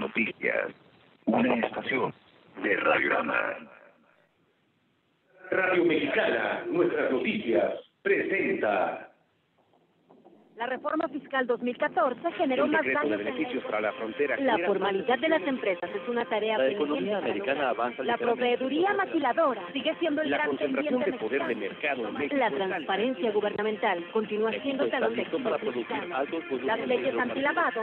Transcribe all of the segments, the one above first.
noticias. Una estación de Radiorama. Radio Mexicana, nuestras noticias, presenta. La reforma fiscal 2014 generó más daños beneficios para la frontera. La formalidad de las empresas es una tarea La economía americana avanza. La proveeduría maquiladora sigue siendo el gran concentración de poder de mercado. La transparencia gubernamental continúa siendo talón de Las leyes antilavado.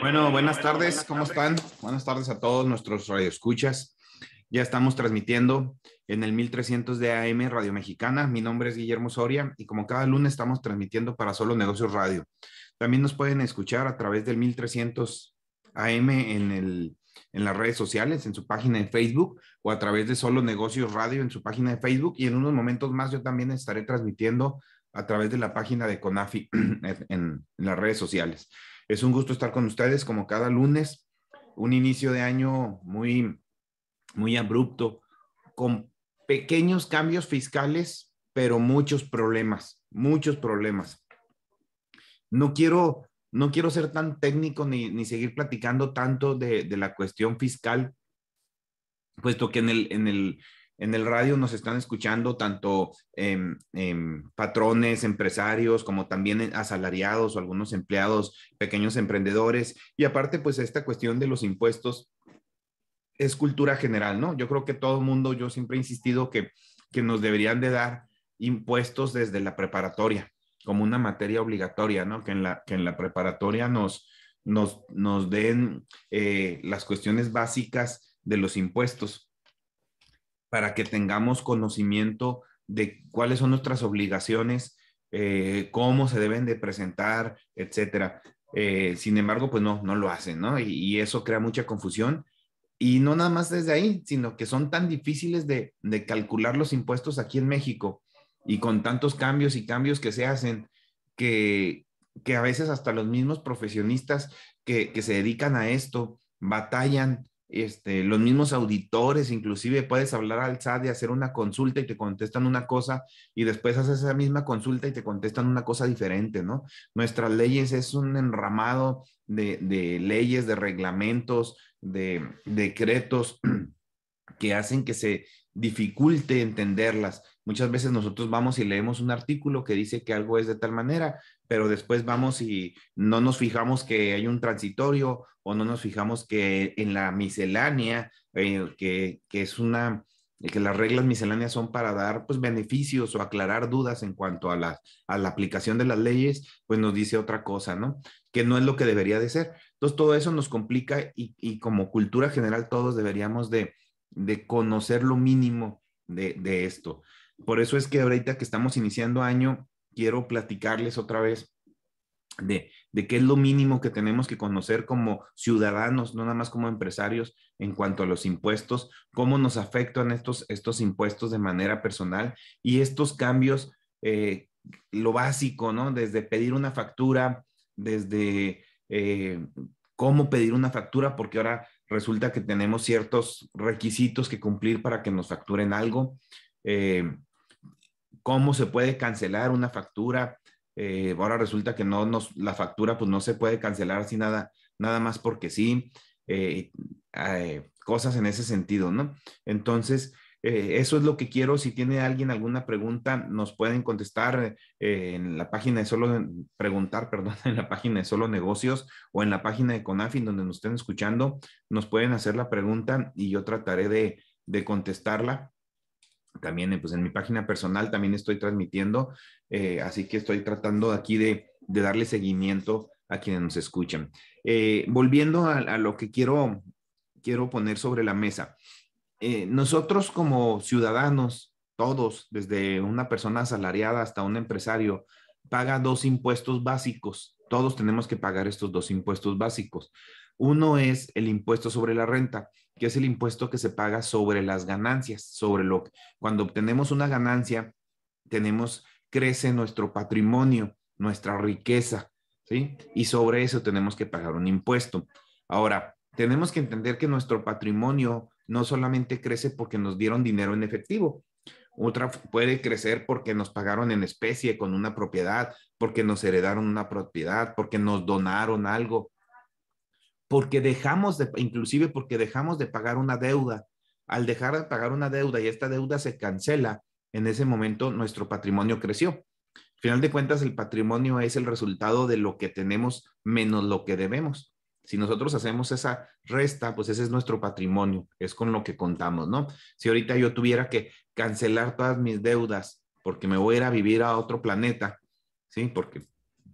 Bueno, buenas tardes, ¿cómo están? Buenas tardes a todos nuestros radioescuchas. Ya estamos transmitiendo en el 1300 de AM Radio Mexicana. Mi nombre es Guillermo Soria y como cada lunes estamos transmitiendo para Solo Negocios Radio. También nos pueden escuchar a través del 1300 AM en, las redes sociales, en su página de Facebook o a través de Solo Negocios Radio en su página de Facebook y en unos momentos más yo también estaré transmitiendo a través de la página de CONAFI en las redes sociales. Es un gusto estar con ustedes como cada lunes, un inicio de año muy, muy abrupto, con pequeños cambios fiscales, pero muchos problemas, muchos problemas. No quiero, no quiero ser tan técnico ni, seguir platicando tanto de, la cuestión fiscal, puesto que en el, en el en el radio nos están escuchando tanto em, em, patrones, empresarios, como también asalariados o algunos empleados, pequeños emprendedores. Y aparte, pues esta cuestión de los impuestos es cultura general, ¿no? Yo creo que todo el mundo, yo siempre he insistido que, nos deberían de dar impuestos desde la preparatoria, como una materia obligatoria, ¿no? Que en la, que en la preparatoria nos, nos, nos den eh, las cuestiones básicas de los impuestos para que tengamos conocimiento de cuáles son nuestras obligaciones, eh, cómo se deben de presentar, etcétera. Eh, sin embargo, pues no, no lo hacen, ¿no? Y, eso crea mucha confusión. Y no nada más desde ahí, sino que son tan difíciles de, de calcular los impuestos aquí en México y con tantos cambios y cambios que se hacen, que, que a veces hasta los mismos profesionistas que, que se dedican a esto batallan este, los mismos auditores, inclusive puedes hablar al SAT y hacer una consulta y te contestan una cosa y después haces esa misma consulta y te contestan una cosa diferente, ¿no? Nuestras leyes es un enramado de, de leyes, de reglamentos, de decretos que hacen que se dificulte entenderlas. Muchas veces nosotros vamos y leemos un artículo que dice que algo es de tal manera pero después vamos y no nos fijamos que hay un transitorio o no nos fijamos que en la miscelánea, eh, que, es una, que las reglas misceláneas son para dar pues, beneficios o aclarar dudas en cuanto a la, aplicación de las leyes, pues nos dice otra cosa, ¿no? Que no es lo que debería de ser. Entonces todo eso nos complica y, como cultura general todos deberíamos de, conocer lo mínimo de, de esto. Por eso es que ahorita que estamos iniciando año, quiero platicarles otra vez de, de, qué es lo mínimo que tenemos que conocer como ciudadanos, no nada más como empresarios, en cuanto a los impuestos, cómo nos afectan estos, estos impuestos de manera personal y estos cambios, eh, lo básico, ¿no? Desde pedir una factura, desde eh, cómo pedir una factura, porque ahora resulta que tenemos ciertos requisitos que cumplir para que nos facturen algo. Eh, cómo se puede cancelar una factura. Eh, ahora resulta que no nos, la factura pues no se puede cancelar así nada, nada más porque sí, eh, eh, cosas en ese sentido, ¿no? Entonces, eso es lo que quiero. Si tiene alguien alguna pregunta, nos pueden contestar en la página de solo preguntar, perdón, en la página de solo negocios o en la página de Conafin donde nos estén escuchando, nos pueden hacer la pregunta y yo trataré de, de contestarla también eh, pues en mi página personal también estoy transmitiendo, eh, así que estoy tratando aquí de, darle seguimiento a quienes nos escuchan. Eh, volviendo a, lo que quiero, quiero poner sobre la mesa, nosotros como ciudadanos, todos, desde una persona asalariada hasta un empresario, paga dos impuestos básicos. Todos tenemos que pagar estos dos impuestos básicos. Uno es el impuesto sobre la renta que es el impuesto que se paga sobre las ganancias, sobre lo que cuando obtenemos una ganancia, tenemos, crece nuestro patrimonio, nuestra riqueza, ¿sí? Y sobre eso tenemos que pagar un impuesto. Ahora, tenemos que entender que nuestro patrimonio no solamente crece porque nos dieron dinero en efectivo, otra puede crecer porque nos pagaron en especie con una propiedad, porque nos heredaron una propiedad, porque nos donaron algo, porque dejamos de, inclusive porque dejamos de pagar una deuda. Al dejar de pagar una deuda y esta deuda se cancela, en ese momento nuestro patrimonio creció. Al final de cuentas, el patrimonio es el resultado de lo que tenemos menos lo que debemos. Si nosotros hacemos esa resta, pues ese es nuestro patrimonio, es con lo que contamos, ¿no? Si ahorita yo tuviera que cancelar todas mis deudas porque me voy a ir a vivir a otro planeta, ¿sí? Porque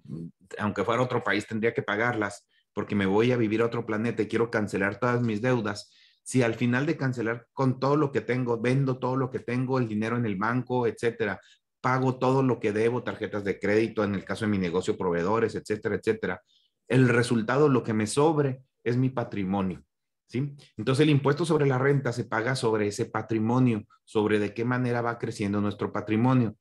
mm, aunque fuera otro país tendría que pagarlas porque me voy a vivir a otro planeta y quiero cancelar todas mis deudas, si al final de cancelar con todo lo que tengo, vendo todo lo que tengo, el dinero en el banco, etcétera, pago todo lo que debo, tarjetas de crédito, en el caso de mi negocio, proveedores, etcétera, etcétera, el resultado, lo que me sobre, es mi patrimonio. ¿Sí? Entonces el impuesto sobre la renta se paga sobre ese patrimonio, sobre de qué manera va creciendo nuestro patrimonio.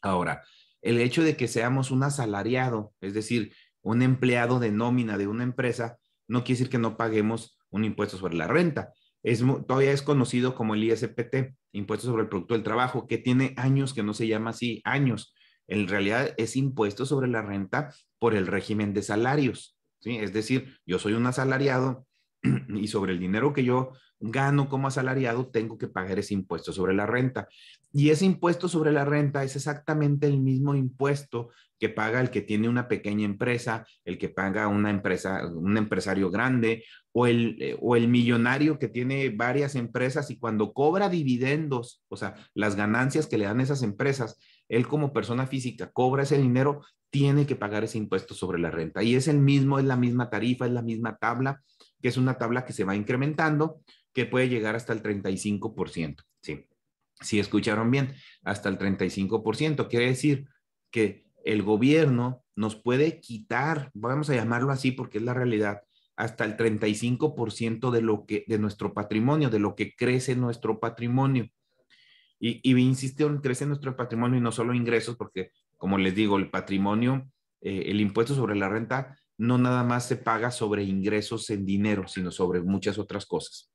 Ahora, el hecho de que seamos un asalariado, es decir, un empleado de nómina de una empresa, no quiere decir que no paguemos un impuesto sobre la renta. Es, todavía es conocido como el ISPT, Impuesto sobre el Producto del Trabajo, que tiene años que no se llama así, años. En realidad es impuesto sobre la renta por el régimen de salarios. ¿sí? Es decir, yo soy un asalariado y sobre el dinero que yo gano como asalariado, tengo que pagar ese impuesto sobre la renta. Y ese impuesto sobre la renta es exactamente el mismo impuesto que paga el que tiene una pequeña empresa, el que paga una empresa, un empresario grande o el, eh, o el millonario que tiene varias empresas y cuando cobra dividendos, o sea, las ganancias que le dan esas empresas, él como persona física cobra ese dinero, tiene que pagar ese impuesto sobre la renta. Y es el mismo, es la misma tarifa, es la misma tabla, que es una tabla que se va incrementando que puede llegar hasta el 35%. Sí, si escucharon bien, hasta el 35%. Quiere decir que el gobierno nos puede quitar, vamos a llamarlo así porque es la realidad, hasta el 35% de lo que de nuestro patrimonio, de lo que crece nuestro patrimonio. Y, insisto en crece nuestro patrimonio y no solo ingresos, porque como les digo, el patrimonio, eh, el impuesto sobre la renta no nada más se paga sobre ingresos en dinero, sino sobre muchas otras cosas.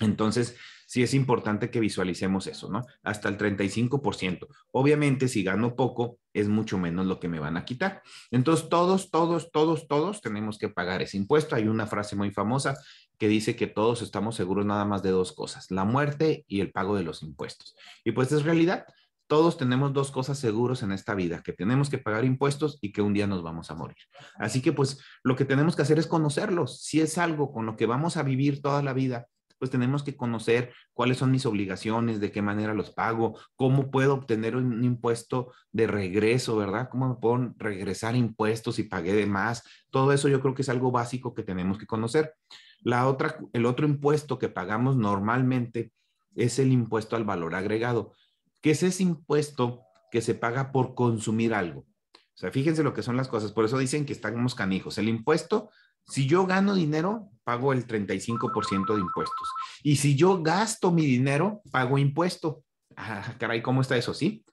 Entonces, sí es importante que visualicemos eso, ¿no? Hasta el 35%. Obviamente, si gano poco, es mucho menos lo que me van a quitar. Entonces, todos, todos, todos, todos tenemos que pagar ese impuesto. Hay una frase muy famosa que dice que todos estamos seguros nada más de dos cosas, la muerte y el pago de los impuestos. Y pues es realidad. Todos tenemos dos cosas seguros en esta vida, que tenemos que pagar impuestos y que un día nos vamos a morir. Así que pues lo que tenemos que hacer es conocerlos. Si es algo con lo que vamos a vivir toda la vida, pues tenemos que conocer cuáles son mis obligaciones, de qué manera los pago, cómo puedo obtener un impuesto de regreso, ¿verdad? ¿Cómo puedo regresar impuestos si pagué de más? Todo eso yo creo que es algo básico que tenemos que conocer. La otra, el otro impuesto que pagamos normalmente es el impuesto al valor agregado, que es ese impuesto que se paga por consumir algo. O sea, fíjense lo que son las cosas. Por eso dicen que estamos canijos. El impuesto si yo gano dinero, pago el 35% de impuestos. Y si yo gasto mi dinero, pago impuesto. Ah, caray, ¿cómo está eso? Sí,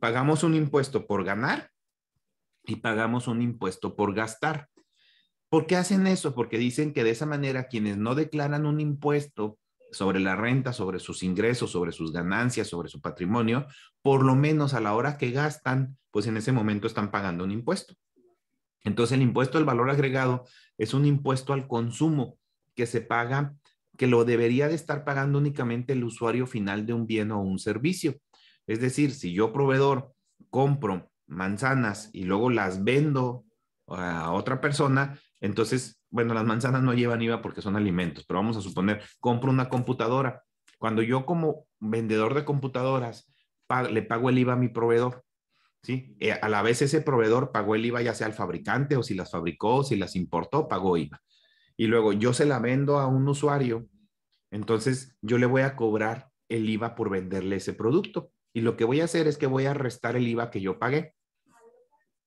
pagamos un impuesto por ganar y pagamos un impuesto por gastar. ¿Por qué hacen eso? Porque dicen que de esa manera quienes no declaran un impuesto sobre la renta, sobre sus ingresos, sobre sus ganancias, sobre su patrimonio, por lo menos a la hora que gastan, pues en ese momento están pagando un impuesto. Entonces el impuesto al valor agregado es un impuesto al consumo que se paga, que lo debería de estar pagando únicamente el usuario final de un bien o un servicio. Es decir, si yo proveedor compro manzanas y luego las vendo a otra persona, entonces, bueno, las manzanas no llevan IVA porque son alimentos, pero vamos a suponer, compro una computadora. Cuando yo como vendedor de computadoras le pago el IVA a mi proveedor, ¿sí? Eh, a la vez ese proveedor pagó el IVA ya sea al fabricante o si las fabricó, si las importó, pagó IVA. Y luego yo se la vendo a un usuario, entonces yo le voy a cobrar el IVA por venderle ese producto. Y lo que voy a hacer es que voy a restar el IVA que yo pagué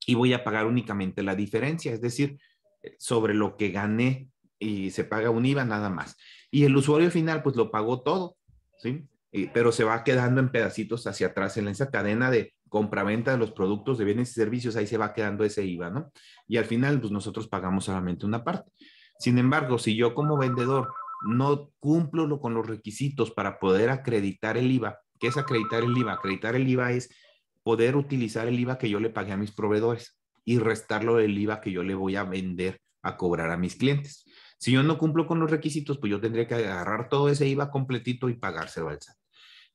y voy a pagar únicamente la diferencia, es decir, sobre lo que gané y se paga un IVA nada más. Y el usuario final pues lo pagó todo, ¿sí? pero se va quedando en pedacitos hacia atrás en esa cadena de compra-venta de los productos de bienes y servicios, ahí se va quedando ese IVA, ¿no? Y al final, pues nosotros pagamos solamente una parte. Sin embargo, si yo como vendedor no cumplo con los requisitos para poder acreditar el IVA, ¿qué es acreditar el IVA? Acreditar el IVA es poder utilizar el IVA que yo le pagué a mis proveedores y restarlo del IVA que yo le voy a vender a cobrar a mis clientes. Si yo no cumplo con los requisitos, pues yo tendría que agarrar todo ese IVA completito y pagárselo al SAT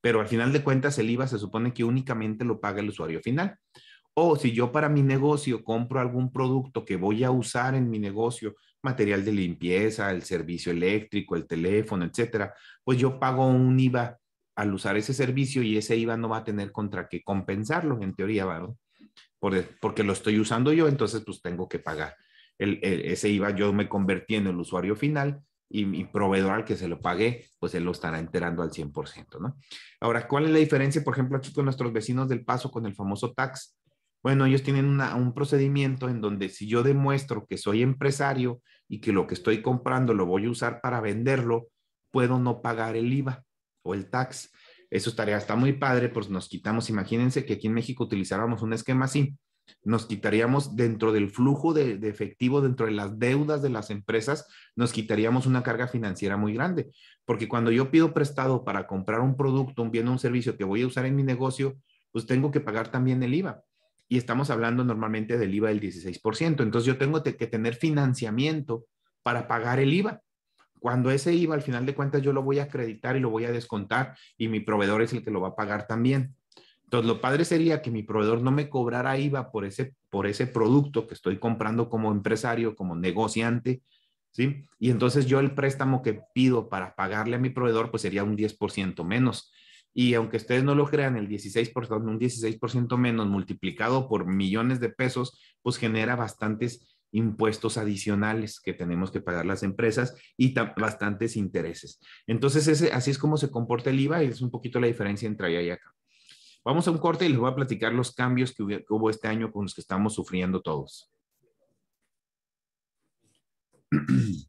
pero al final de cuentas el IVA se supone que únicamente lo paga el usuario final. O si yo para mi negocio compro algún producto que voy a usar en mi negocio, material de limpieza, el servicio eléctrico, el teléfono, etcétera, pues yo pago un IVA al usar ese servicio y ese IVA no va a tener contra qué compensarlo, en teoría, ¿verdad? porque lo estoy usando yo, entonces pues tengo que pagar. ese IVA yo me convertí en el usuario final y mi proveedor al que se lo pague pues él lo estará enterando al 100%, ¿no? Ahora, ¿cuál es la diferencia, por ejemplo, aquí con nuestros vecinos del paso con el famoso tax? Bueno, ellos tienen un procedimiento en donde si yo demuestro que soy empresario y que lo que estoy comprando lo voy a usar para venderlo, puedo no pagar el IVA o el tax. Eso estaría, está muy padre, pues nos quitamos, imagínense que aquí en México utilizábamos un esquema así, nos quitaríamos dentro del flujo de, efectivo, dentro de las deudas de las empresas, nos quitaríamos una carga financiera muy grande. Porque cuando yo pido prestado para comprar un producto, un bien o un servicio que voy a usar en mi negocio, pues tengo que pagar también el IVA. Y estamos hablando normalmente del IVA del 16%. Entonces yo tengo que tener financiamiento para pagar el IVA. Cuando ese IVA, al final de cuentas, yo lo voy a acreditar y lo voy a descontar y mi proveedor es el que lo va a pagar también. Entonces, lo padre sería que mi proveedor no me cobrara IVA por ese, por ese producto que estoy comprando como empresario, como negociante, ¿sí? Y entonces yo el préstamo que pido para pagarle a mi proveedor, pues sería un 10% menos. Y aunque ustedes no lo crean, el 16%, un 16% menos multiplicado por millones de pesos, pues genera bastantes impuestos adicionales que tenemos que pagar las empresas y bastantes intereses. Entonces, ese, así es como se comporta el IVA y es un poquito la diferencia entre allá y acá. Vamos a un corte y les voy a platicar los cambios que hubo, este año con los que estamos sufriendo todos.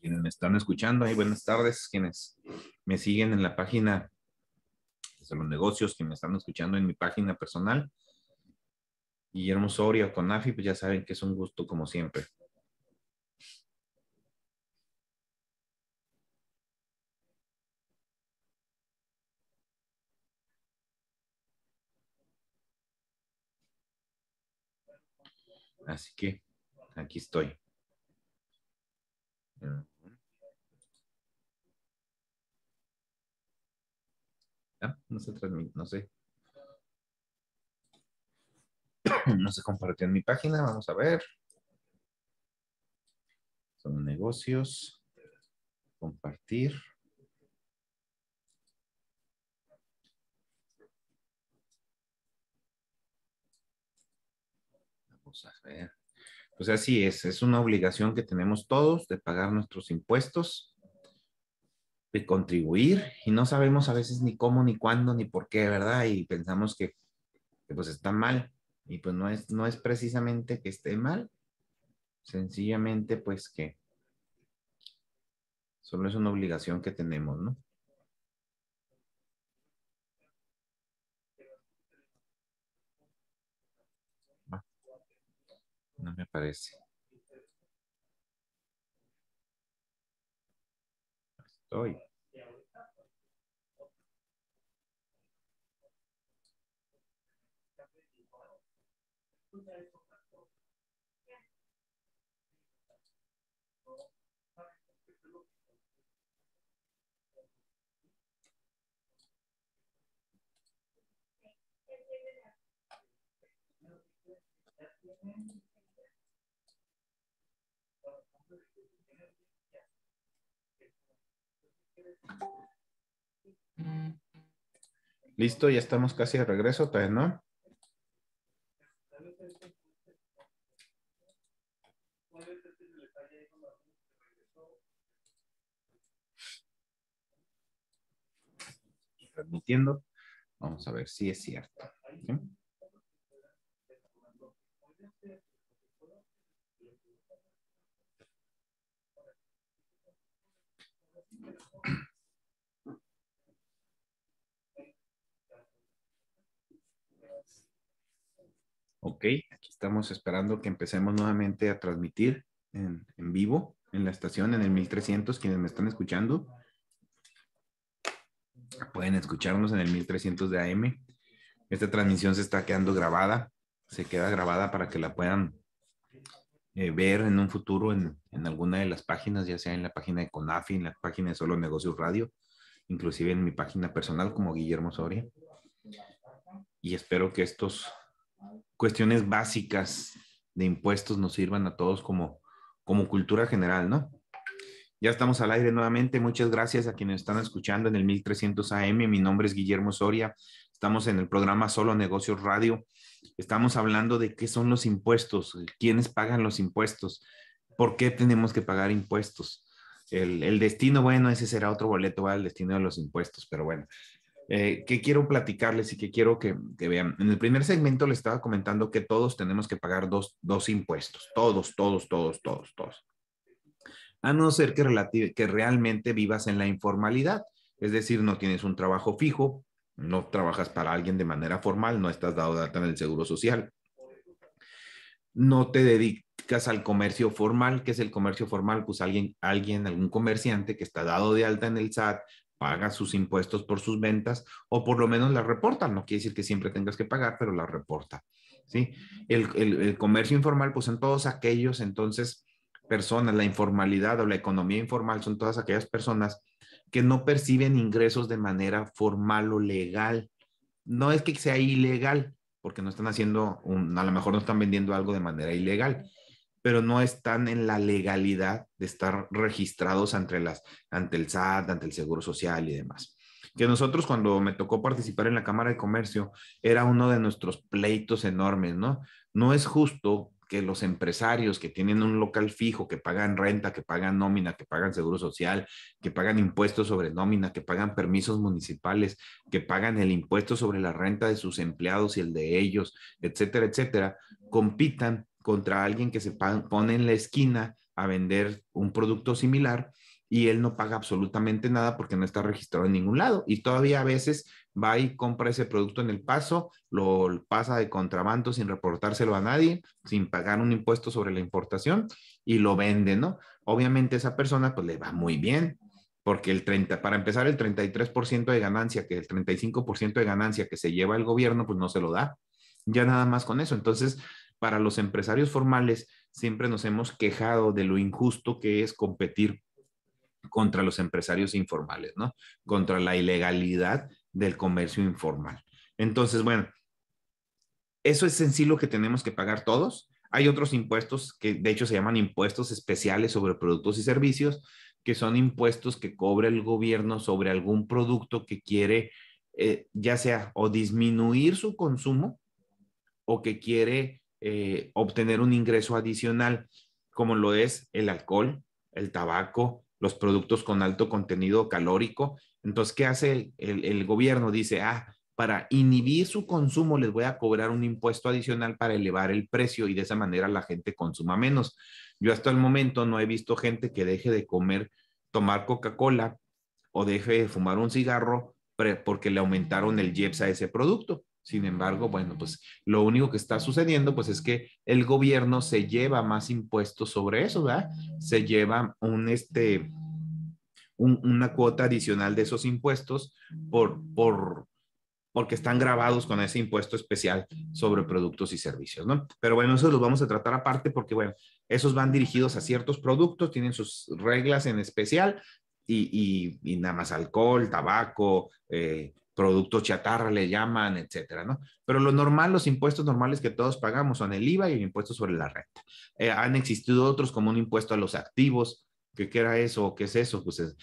Quienes me están escuchando, ahí buenas tardes. Quienes me siguen en la página de los negocios, quienes me están escuchando en mi página personal, Guillermo Soria con Conafi, pues ya saben que es un gusto como siempre. Así que aquí estoy. no se transmite, no sé. No se compartió en mi página, vamos a ver. Son negocios. Compartir. O sea, Pues así es, es una obligación que tenemos todos de pagar nuestros impuestos, de contribuir, y no sabemos a veces ni cómo, ni cuándo, ni por qué, ¿verdad? Y pensamos que, pues está mal, y pues no es, no es precisamente que esté mal, sencillamente pues que solo es una obligación que tenemos, ¿no? No me parece. Estoy. Thank mm Listo, ya estamos casi de regreso, vez no. Transmitiendo. Vamos a ver si es cierto. Ok, aquí estamos esperando que empecemos nuevamente a transmitir en, vivo en la estación, en el 1300, quienes me están escuchando. Pueden escucharnos en el 1300 de AM. Esta transmisión se está quedando grabada, se queda grabada para que la puedan eh, ver en un futuro en, en, alguna de las páginas, ya sea en la página de CONAFI, en la página de Solo Negocios Radio, inclusive en mi página personal como Guillermo Soria. Y espero que estos cuestiones básicas de impuestos nos sirvan a todos como, como cultura general, ¿no? Ya estamos al aire nuevamente. Muchas gracias a quienes están escuchando en el 1300 AM. Mi nombre es Guillermo Soria. Estamos en el programa Solo Negocios Radio. Estamos hablando de qué son los impuestos, quiénes pagan los impuestos, por qué tenemos que pagar impuestos. El, el destino, bueno, ese será otro boleto, va el destino de los impuestos, pero bueno, eh, que quiero platicarles y que quiero que, vean. En el primer segmento les estaba comentando que todos tenemos que pagar dos, dos impuestos, todos, todos, todos, todos, todos. A no ser que, que realmente vivas en la informalidad, es decir, no tienes un trabajo fijo, no trabajas para alguien de manera formal, no estás dado de alta en el Seguro Social, no te dedicas al comercio formal, que es el comercio formal, pues alguien, alguien, algún comerciante que está dado de alta en el SAT, paga sus impuestos por sus ventas o por lo menos las reporta. No quiere decir que siempre tengas que pagar, pero las reporta. ¿sí? El, comercio informal, pues son todos aquellos, entonces, personas, la informalidad o la economía informal son todas aquellas personas que no perciben ingresos de manera formal o legal. No es que sea ilegal, porque no están haciendo, a lo mejor no están vendiendo algo de manera ilegal, pero no están en la legalidad de estar registrados ante, el SAT, ante el Seguro Social y demás. Que nosotros cuando me tocó participar en la Cámara de Comercio era uno de nuestros pleitos enormes, ¿no? No es justo que los empresarios que tienen un local fijo, que pagan renta, que pagan nómina, que pagan seguro social, que pagan impuestos sobre nómina, que pagan permisos municipales, que pagan el impuesto sobre la renta de sus empleados y el de ellos, etcétera, etcétera, compitan contra alguien que se pone en la esquina a vender un producto similar y él no paga absolutamente nada porque no está registrado en ningún lado. Y todavía a veces va y compra ese producto en el paso, lo pasa de contrabando sin reportárselo a nadie, sin pagar un impuesto sobre la importación y lo vende, ¿no? Obviamente esa persona pues le va muy bien. Porque el 30, para empezar, el 33% de ganancia, que el 35% de ganancia que se lleva el gobierno, pues no se lo da. Ya nada más con eso. Entonces, para los empresarios formales siempre nos hemos quejado de lo injusto que es competir contra los empresarios informales, ¿no? Contra la ilegalidad del comercio informal. Entonces, bueno, eso es en sí lo que tenemos que pagar todos. Hay otros impuestos que de hecho se llaman impuestos especiales sobre productos y servicios, que son impuestos que cobra el gobierno sobre algún producto que quiere, eh, ya sea o disminuir su consumo o que quiere eh, obtener un ingreso adicional, como lo es el alcohol, el tabaco, los productos con alto contenido calórico. Entonces, ¿qué hace el, gobierno? Dice, ah, para inhibir su consumo les voy a cobrar un impuesto adicional para elevar el precio y de esa manera la gente consuma menos. Yo hasta el momento no he visto gente que deje de comer, tomar Coca-Cola o deje de fumar un cigarro porque le aumentaron el IEPS a ese producto. Sin embargo, bueno, pues lo único que está sucediendo pues es que el gobierno se lleva más impuestos sobre eso, ¿verdad? Se lleva un este una cuota adicional de esos impuestos por por porque están grabados con ese impuesto especial sobre productos y servicios, ¿no? Pero bueno, eso los vamos a tratar aparte porque bueno, esos van dirigidos a ciertos productos, tienen sus reglas en especial y, y nada más alcohol, tabaco, eh, Producto chatarra le llaman, etcétera, ¿no? Pero lo normal, los impuestos normales que todos pagamos son el IVA y el impuesto sobre la renta. Eh, han existido otros como un impuesto a los activos, ¿qué, era eso? ¿Qué es eso? Pues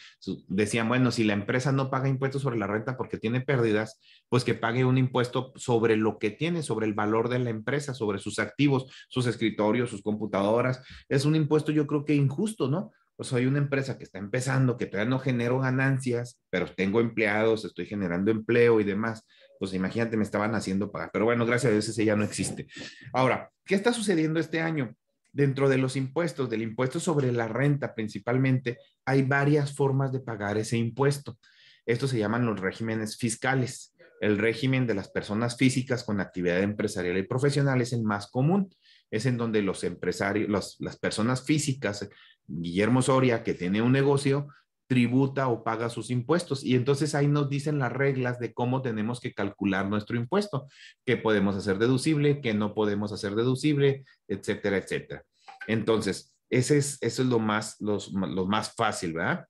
decían, bueno, si la empresa no paga impuestos sobre la renta porque tiene pérdidas, pues que pague un impuesto sobre lo que tiene, sobre el valor de la empresa, sobre sus activos, sus escritorios, sus computadoras. Es un impuesto yo creo que injusto, ¿no? pues soy una empresa que está empezando, que todavía no genero ganancias, pero tengo empleados, estoy generando empleo y demás. Pues imagínate, me estaban haciendo pagar. Pero bueno, gracias a Dios ese ya no existe. Ahora, ¿qué está sucediendo este año? Dentro de los impuestos, del impuesto sobre la renta principalmente, hay varias formas de pagar ese impuesto. Estos se llaman los regímenes fiscales. El régimen de las personas físicas con actividad empresarial y profesional es el más común es en donde los empresarios, las personas físicas Guillermo Soria, que tiene un negocio, tributa o paga sus impuestos. Y entonces ahí nos dicen las reglas de cómo tenemos que calcular nuestro impuesto, qué podemos hacer deducible, qué no podemos hacer deducible, etcétera, etcétera. Entonces, ese es, eso es lo más, más fácil, ¿verdad?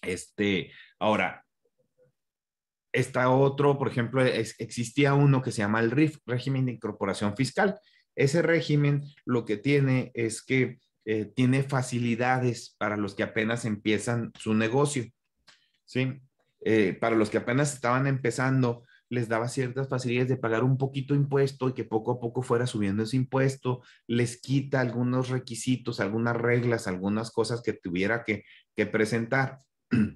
Este, ahora, está otro, por ejemplo, existía uno que se llama el RIF, régimen de incorporación fiscal. Ese régimen lo que tiene es que eh, tiene facilidades para los que apenas empiezan su negocio, ¿sí? Eh, para los que apenas estaban empezando, les daba ciertas facilidades de pagar un poquito impuesto y que poco a poco fuera subiendo ese impuesto, les quita algunos requisitos, algunas reglas, algunas cosas que tuviera que, presentar.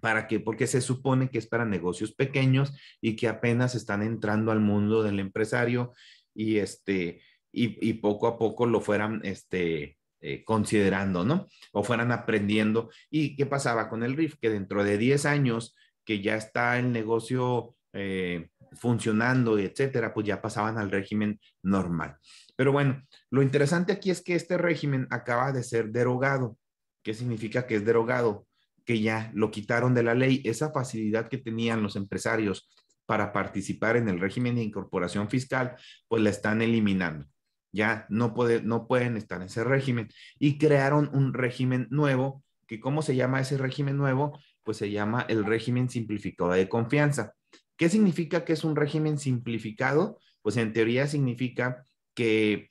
¿Para qué? Porque se supone que es para negocios pequeños y que apenas están entrando al mundo del empresario y, este, y poco a poco lo fueran este, eh, considerando, ¿no? O fueran aprendiendo. ¿Y qué pasaba con el RIF? Que dentro de 10 años que ya está el negocio eh, funcionando, etcétera, pues ya pasaban al régimen normal. Pero bueno, lo interesante aquí es que este régimen acaba de ser derogado. ¿Qué significa que es derogado? Que ya lo quitaron de la ley, esa facilidad que tenían los empresarios para participar en el régimen de incorporación fiscal, pues la están eliminando ya no, no pueden estar en ese régimen. Y crearon un régimen nuevo, que ¿cómo se llama ese régimen nuevo? Pues se llama el régimen simplificado de confianza. ¿Qué significa que es un régimen simplificado? Pues en teoría significa que,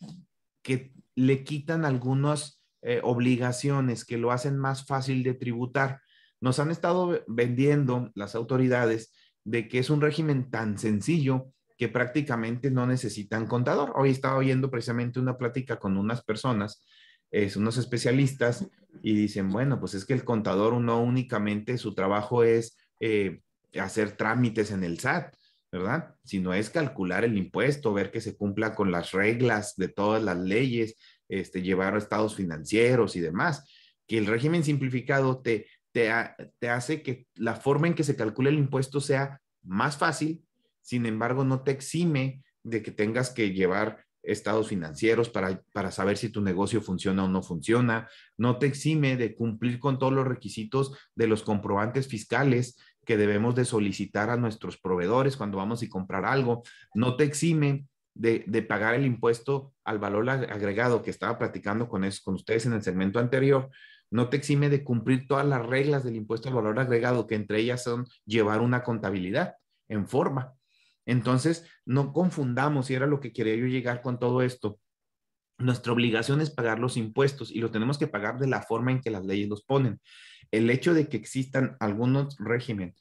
le quitan algunas eh, obligaciones que lo hacen más fácil de tributar. Nos han estado vendiendo las autoridades de que es un régimen tan sencillo que prácticamente no necesitan contador. Hoy estaba oyendo precisamente una plática con unas personas, es, unos especialistas, y dicen, bueno, pues es que el contador no únicamente su trabajo es eh, hacer trámites en el SAT, ¿verdad? Sino es calcular el impuesto, ver que se cumpla con las reglas de todas las leyes, este, llevar estados financieros y demás. Que el régimen simplificado te, te, te hace que la forma en que se calcule el impuesto sea más fácil, sin embargo, no te exime de que tengas que llevar estados financieros para, para saber si tu negocio funciona o no funciona. No te exime de cumplir con todos los requisitos de los comprobantes fiscales que debemos de solicitar a nuestros proveedores cuando vamos a comprar algo. No te exime de, pagar el impuesto al valor agregado que estaba platicando con, con ustedes en el segmento anterior, no te exime de cumplir todas las reglas del impuesto al valor agregado, que entre ellas son llevar una contabilidad en forma. Entonces, no confundamos, y era lo que quería yo llegar con todo esto. Nuestra obligación es pagar los impuestos y lo tenemos que pagar de la forma en que las leyes los ponen. El hecho de que existan algunos regímenes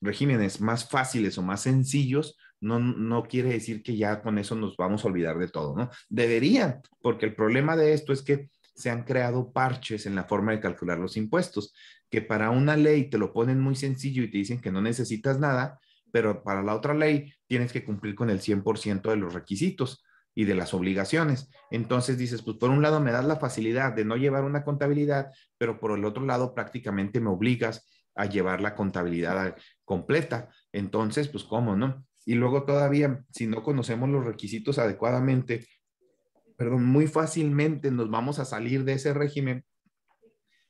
regímenes más fáciles o más sencillos no, quiere decir que ya con eso nos vamos a olvidar de todo, ¿no? Debería, porque el problema de esto es que se han creado parches en la forma de calcular los impuestos, que para una ley te lo ponen muy sencillo y te dicen que no necesitas nada, pero para la otra ley tienes que cumplir con el 100% de los requisitos y de las obligaciones. Entonces dices, pues por un lado me das la facilidad de no llevar una contabilidad, pero por el otro lado prácticamente me obligas a llevar la contabilidad completa. Entonces, pues cómo, ¿no? Y luego todavía, si no conocemos los requisitos adecuadamente, perdón, muy fácilmente nos vamos a salir de ese régimen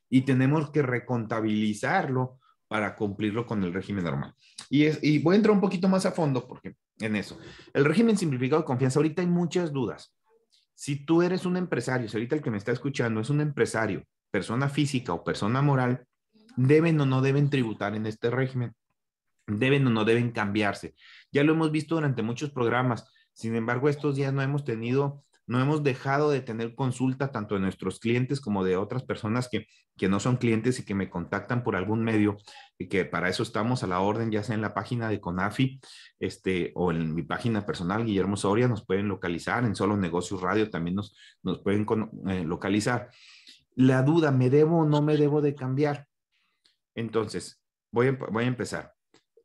y tenemos que recontabilizarlo para cumplirlo con el régimen normal. Y, voy a entrar un poquito más a fondo porque en eso. El régimen simplificado de confianza, ahorita hay muchas dudas. Si tú eres un empresario, si ahorita el que me está escuchando es un empresario, persona física o persona moral, deben o no deben tributar en este régimen, deben o no deben cambiarse. Ya lo hemos visto durante muchos programas, sin embargo, estos días no hemos tenido no hemos dejado de tener consulta tanto de nuestros clientes como de otras personas que, no son clientes y que me contactan por algún medio y que para eso estamos a la orden, ya sea en la página de CONAFI este, o en mi página personal, Guillermo Soria, nos pueden localizar, en Solo Negocios Radio también nos, nos pueden eh, localizar. La duda, ¿me debo o no me debo de cambiar? Entonces, voy voy a empezar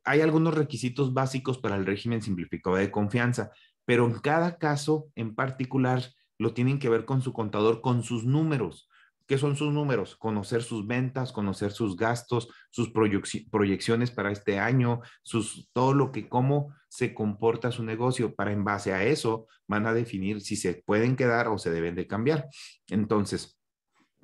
hay algunos requisitos básicos para el régimen simplificado de confianza pero en cada caso en particular lo tienen que ver con su contador, con sus números. ¿Qué son sus números? Conocer sus ventas, conocer sus gastos, sus proyecciones para este año, todo lo que, cómo se comporta su negocio. Para en base a eso van a definir si se pueden quedar o se deben de cambiar. Entonces,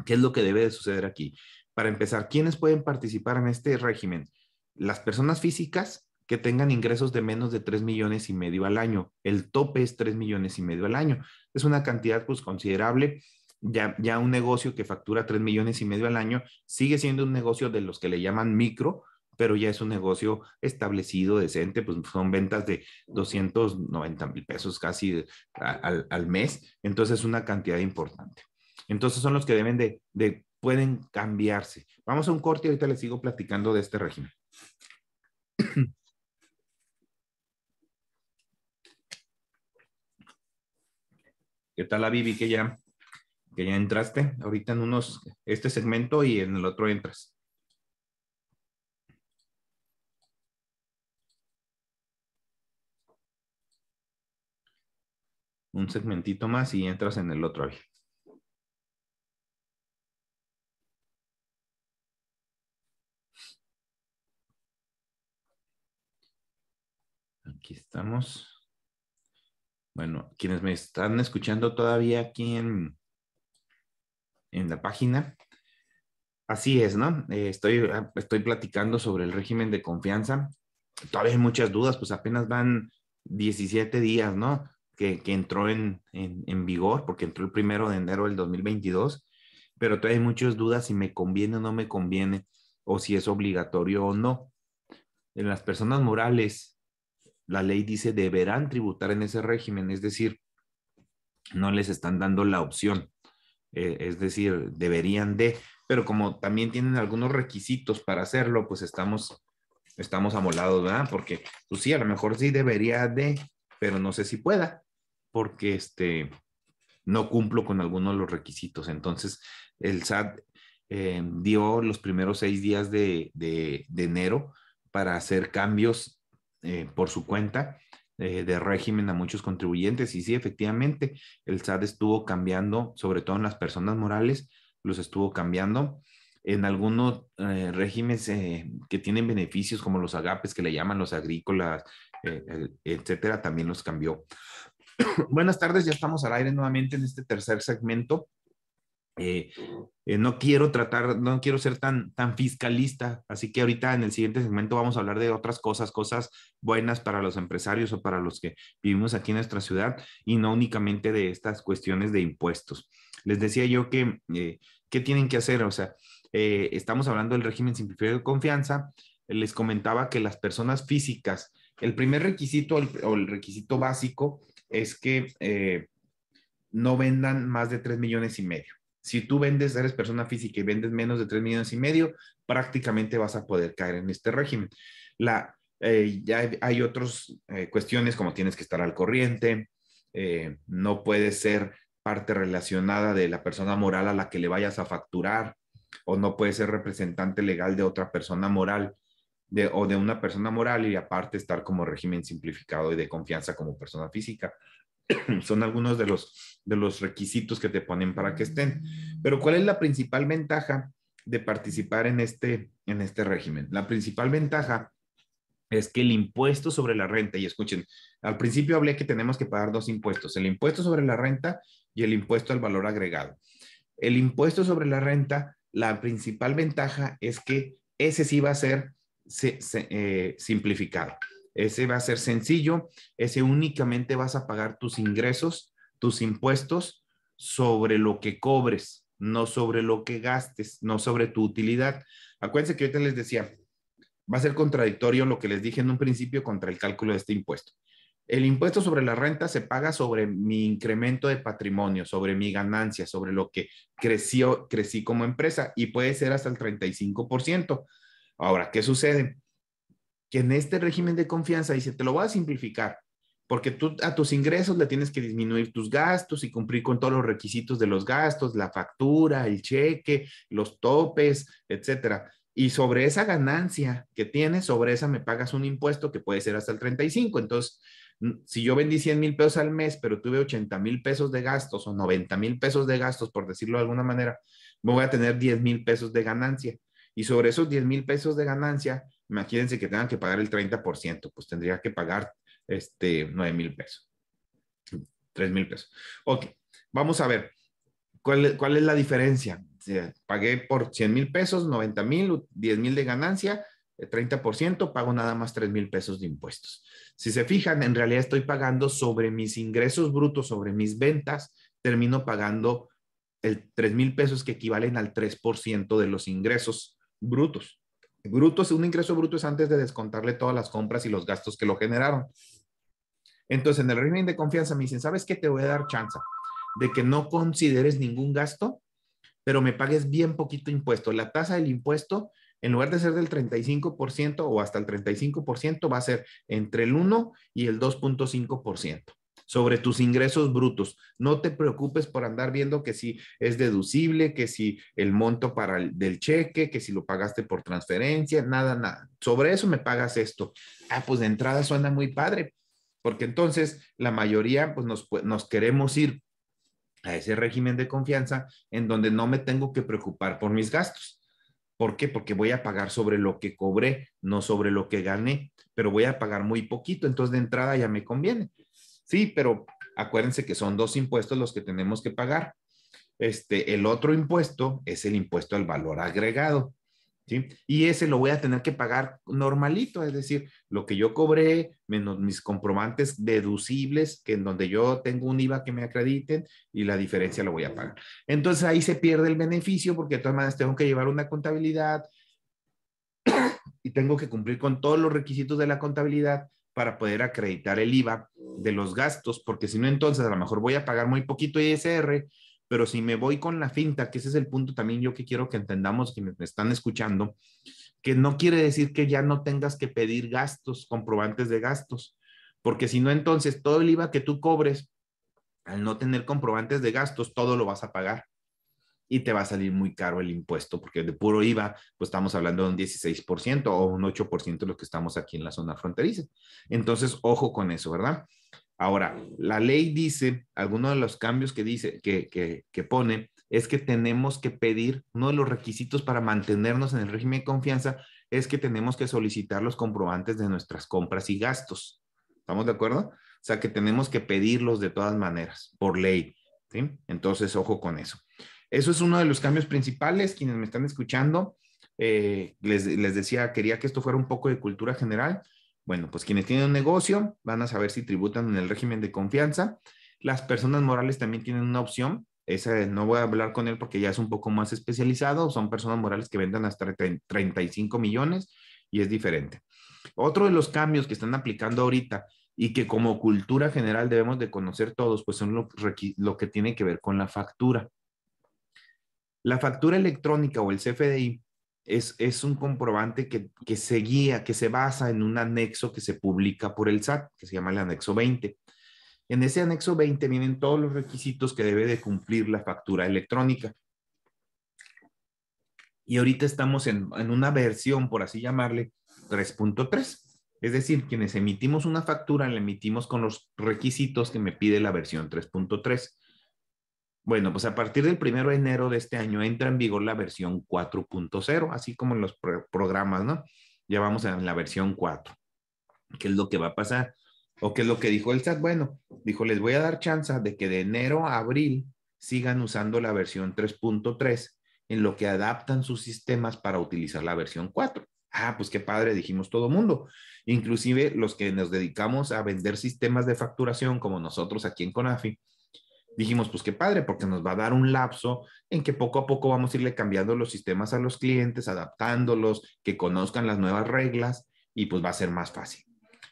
¿qué es lo que debe de suceder aquí? Para empezar, ¿quiénes pueden participar en este régimen? Las personas físicas que tengan ingresos de menos de 3 millones y medio al año. El tope es 3 millones y medio al año. Es una cantidad pues considerable. Ya, ya un negocio que factura 3 millones y medio al año sigue siendo un negocio de los que le llaman micro, pero ya es un negocio establecido, decente, pues son ventas de 290 mil pesos casi al, al, mes, entonces es una cantidad importante. Entonces son los que deben de, de, pueden cambiarse. Vamos a un corte y ahorita les sigo platicando de este régimen. ¿Qué tal la que ya, que ya entraste ahorita en unos, este segmento y en el otro entras? Un segmentito más y entras en el otro. Aquí estamos. Bueno, quienes me están escuchando todavía aquí en, la página, así es, ¿no? Eh, estoy, ah, estoy platicando sobre el régimen de confianza. Todavía hay muchas dudas, pues apenas van 17 días, ¿no? Que, entró en, en, vigor, porque entró el primero de enero del 2022, pero todavía hay muchas dudas si me conviene o no me conviene, o si es obligatorio o no. En las personas morales, la ley dice deberán tributar en ese régimen, es decir, no les están dando la opción, eh, es decir, deberían de, pero como también tienen algunos requisitos para hacerlo, pues estamos, estamos amolados, ¿verdad? Porque, pues sí, a lo mejor sí debería de, pero no sé si pueda, porque este, no cumplo con algunos de los requisitos. Entonces, el SAT eh, dio los primeros seis días de enero para hacer cambios eh, por su cuenta eh, de régimen a muchos contribuyentes. Y sí, efectivamente, el SAD estuvo cambiando, sobre todo en las personas morales, los estuvo cambiando. En algunos eh, regímenes que tienen beneficios, como los agapes que le llaman los agrícolas, etcétera, también los cambió. Buenas tardes, ya estamos al aire nuevamente en este tercer segmento eh, eh, no quiero tratar, no quiero ser tan, tan fiscalista, así que ahorita en el siguiente segmento vamos a hablar de otras cosas, cosas buenas para los empresarios o para los que vivimos aquí en nuestra ciudad y no únicamente de estas cuestiones de impuestos. Les decía yo que, eh, ¿qué tienen que hacer? O sea, estamos hablando del régimen simplificado de confianza. Les comentaba que las personas físicas, el primer requisito o el requisito básico es que no vendan más de 3 millones y medio. Si tú vendes, eres persona física y vendes menos de tres millones y medio, prácticamente vas a poder caer en este régimen. Eh, ya hay, otras eh, cuestiones como tienes que estar al corriente, eh, no puedes ser parte relacionada de la persona moral a la que le vayas a facturar o no puedes ser representante legal de otra persona moral o de una persona moral y aparte estar como régimen simplificado y de confianza como persona física. son algunos de los, requisitos que te ponen para que estén. Pero ¿cuál es la principal ventaja de participar este, en este, régimen? La principal ventaja es que el impuesto sobre la renta, y escuchen, al principio hablé que tenemos que pagar dos impuestos, el impuesto sobre la renta y el impuesto al valor agregado. El impuesto sobre la renta, la principal ventaja es que ese sí va a ser eh, simplificado. Ese va a ser sencillo, ese únicamente vas a pagar tus ingresos, tus impuestos sobre lo que cobres, no sobre lo que gastes, no sobre tu utilidad. Acuérdense que ahorita les decía, va a ser contradictorio lo que les dije en un principio contra el cálculo de este impuesto. El impuesto sobre la renta se paga sobre mi incremento de patrimonio, sobre mi ganancia, sobre lo que creció, crecí como empresa y puede ser hasta el 35%. Ahora, ¿qué sucede? que en este régimen de confianza dice, te lo voy a simplificar, porque tú a tus ingresos le tienes que disminuir tus gastos y cumplir con todos los requisitos de los gastos, la factura, el cheque, los topes, etcétera. Y sobre esa ganancia que tienes, sobre esa me pagas un impuesto que puede ser hasta el 35. Entonces, si yo vendí 100 mil pesos al mes, pero tuve 80 mil pesos de gastos o 90 mil pesos de gastos, por decirlo de alguna manera, me voy a tener 10 mil pesos de ganancia. Y sobre esos 10 mil pesos de ganancia, Imagínense que tengan que pagar el 30%, pues tendría que pagar este 9 mil pesos, 3 mil pesos. Ok, vamos a ver, ¿cuál, cuál es la diferencia? Pagué por 100 mil pesos, 90 mil, 10 mil de ganancia, 30%, pago nada más 3 mil pesos de impuestos. Si se fijan, en realidad estoy pagando sobre mis ingresos brutos, sobre mis ventas, termino pagando el 3 mil pesos que equivalen al 3% de los ingresos brutos bruto es un ingreso bruto es antes de descontarle todas las compras y los gastos que lo generaron. Entonces, en el régimen de confianza me dicen, ¿sabes qué? Te voy a dar chance de que no consideres ningún gasto, pero me pagues bien poquito impuesto. La tasa del impuesto, en lugar de ser del 35% o hasta el 35%, va a ser entre el 1 y el 2.5% sobre tus ingresos brutos. No te preocupes por andar viendo que si es deducible, que si el monto para del cheque, que si lo pagaste por transferencia, nada, nada. Sobre eso me pagas esto. Ah, pues de entrada suena muy padre, porque entonces la mayoría pues nos, nos queremos ir a ese régimen de confianza en donde no me tengo que preocupar por mis gastos. ¿Por qué? Porque voy a pagar sobre lo que cobré, no sobre lo que gané, pero voy a pagar muy poquito, entonces de entrada ya me conviene. Sí, pero acuérdense que son dos impuestos los que tenemos que pagar. Este, el otro impuesto es el impuesto al valor agregado. ¿Sí? Y ese lo voy a tener que pagar normalito, es decir, lo que yo cobré, menos mis comprobantes deducibles, que en donde yo tengo un IVA que me acrediten y la diferencia lo voy a pagar. Entonces ahí se pierde el beneficio porque de todas maneras tengo que llevar una contabilidad y tengo que cumplir con todos los requisitos de la contabilidad para poder acreditar el IVA de los gastos, porque si no, entonces a lo mejor voy a pagar muy poquito ISR, pero si me voy con la finta, que ese es el punto también yo que quiero que entendamos quienes me están escuchando, que no quiere decir que ya no tengas que pedir gastos, comprobantes de gastos, porque si no, entonces todo el IVA que tú cobres, al no tener comprobantes de gastos, todo lo vas a pagar y te va a salir muy caro el impuesto, porque de puro IVA, pues estamos hablando de un 16% o un 8% de los que estamos aquí en la zona fronteriza. Entonces, ojo con eso, ¿verdad? Ahora, la ley dice, alguno de los cambios que dice, que, que, que pone, es que tenemos que pedir, uno de los requisitos para mantenernos en el régimen de confianza es que tenemos que solicitar los comprobantes de nuestras compras y gastos. ¿Estamos de acuerdo? O sea, que tenemos que pedirlos de todas maneras, por ley. ¿sí? Entonces, ojo con eso. Eso es uno de los cambios principales. Quienes me están escuchando, eh, les, decía, quería que esto fuera un poco de cultura general. Bueno, pues quienes tienen un negocio van a saber si tributan en el régimen de confianza. Las personas morales también tienen una opción. Esa no voy a hablar con él porque ya es un poco más especializado. Son personas morales que vendan hasta 35 millones y es diferente. Otro de los cambios que están aplicando ahorita y que como cultura general debemos de conocer todos, pues son lo que tiene que ver con la factura. La factura electrónica o el CFDI es, es un comprobante que, se guía, que se basa en un anexo que se publica por el SAT, que se llama el anexo 20. En ese anexo 20 vienen todos los requisitos que debe de cumplir la factura electrónica. Y ahorita estamos en, en una versión, por así llamarle, 3.3. Es decir, quienes emitimos una factura la emitimos con los requisitos que me pide la versión 3.3. Bueno, pues a partir del primero de enero de este año entra en vigor la versión 4.0, así como en los programas, ¿no? Ya vamos a la versión 4. ¿Qué es lo que va a pasar? ¿O qué es lo que dijo el SAT? Bueno, dijo, les voy a dar chance de que de enero a abril sigan usando la versión 3.3 en lo que adaptan sus sistemas para utilizar la versión 4. Ah, pues qué padre, dijimos todo mundo. Inclusive los que nos dedicamos a vender sistemas de facturación, como nosotros aquí en CONAFI, dijimos, pues qué padre, porque nos va a dar un lapso en que poco a poco vamos a irle cambiando los sistemas a los clientes, adaptándolos, que conozcan las nuevas reglas y pues va a ser más fácil.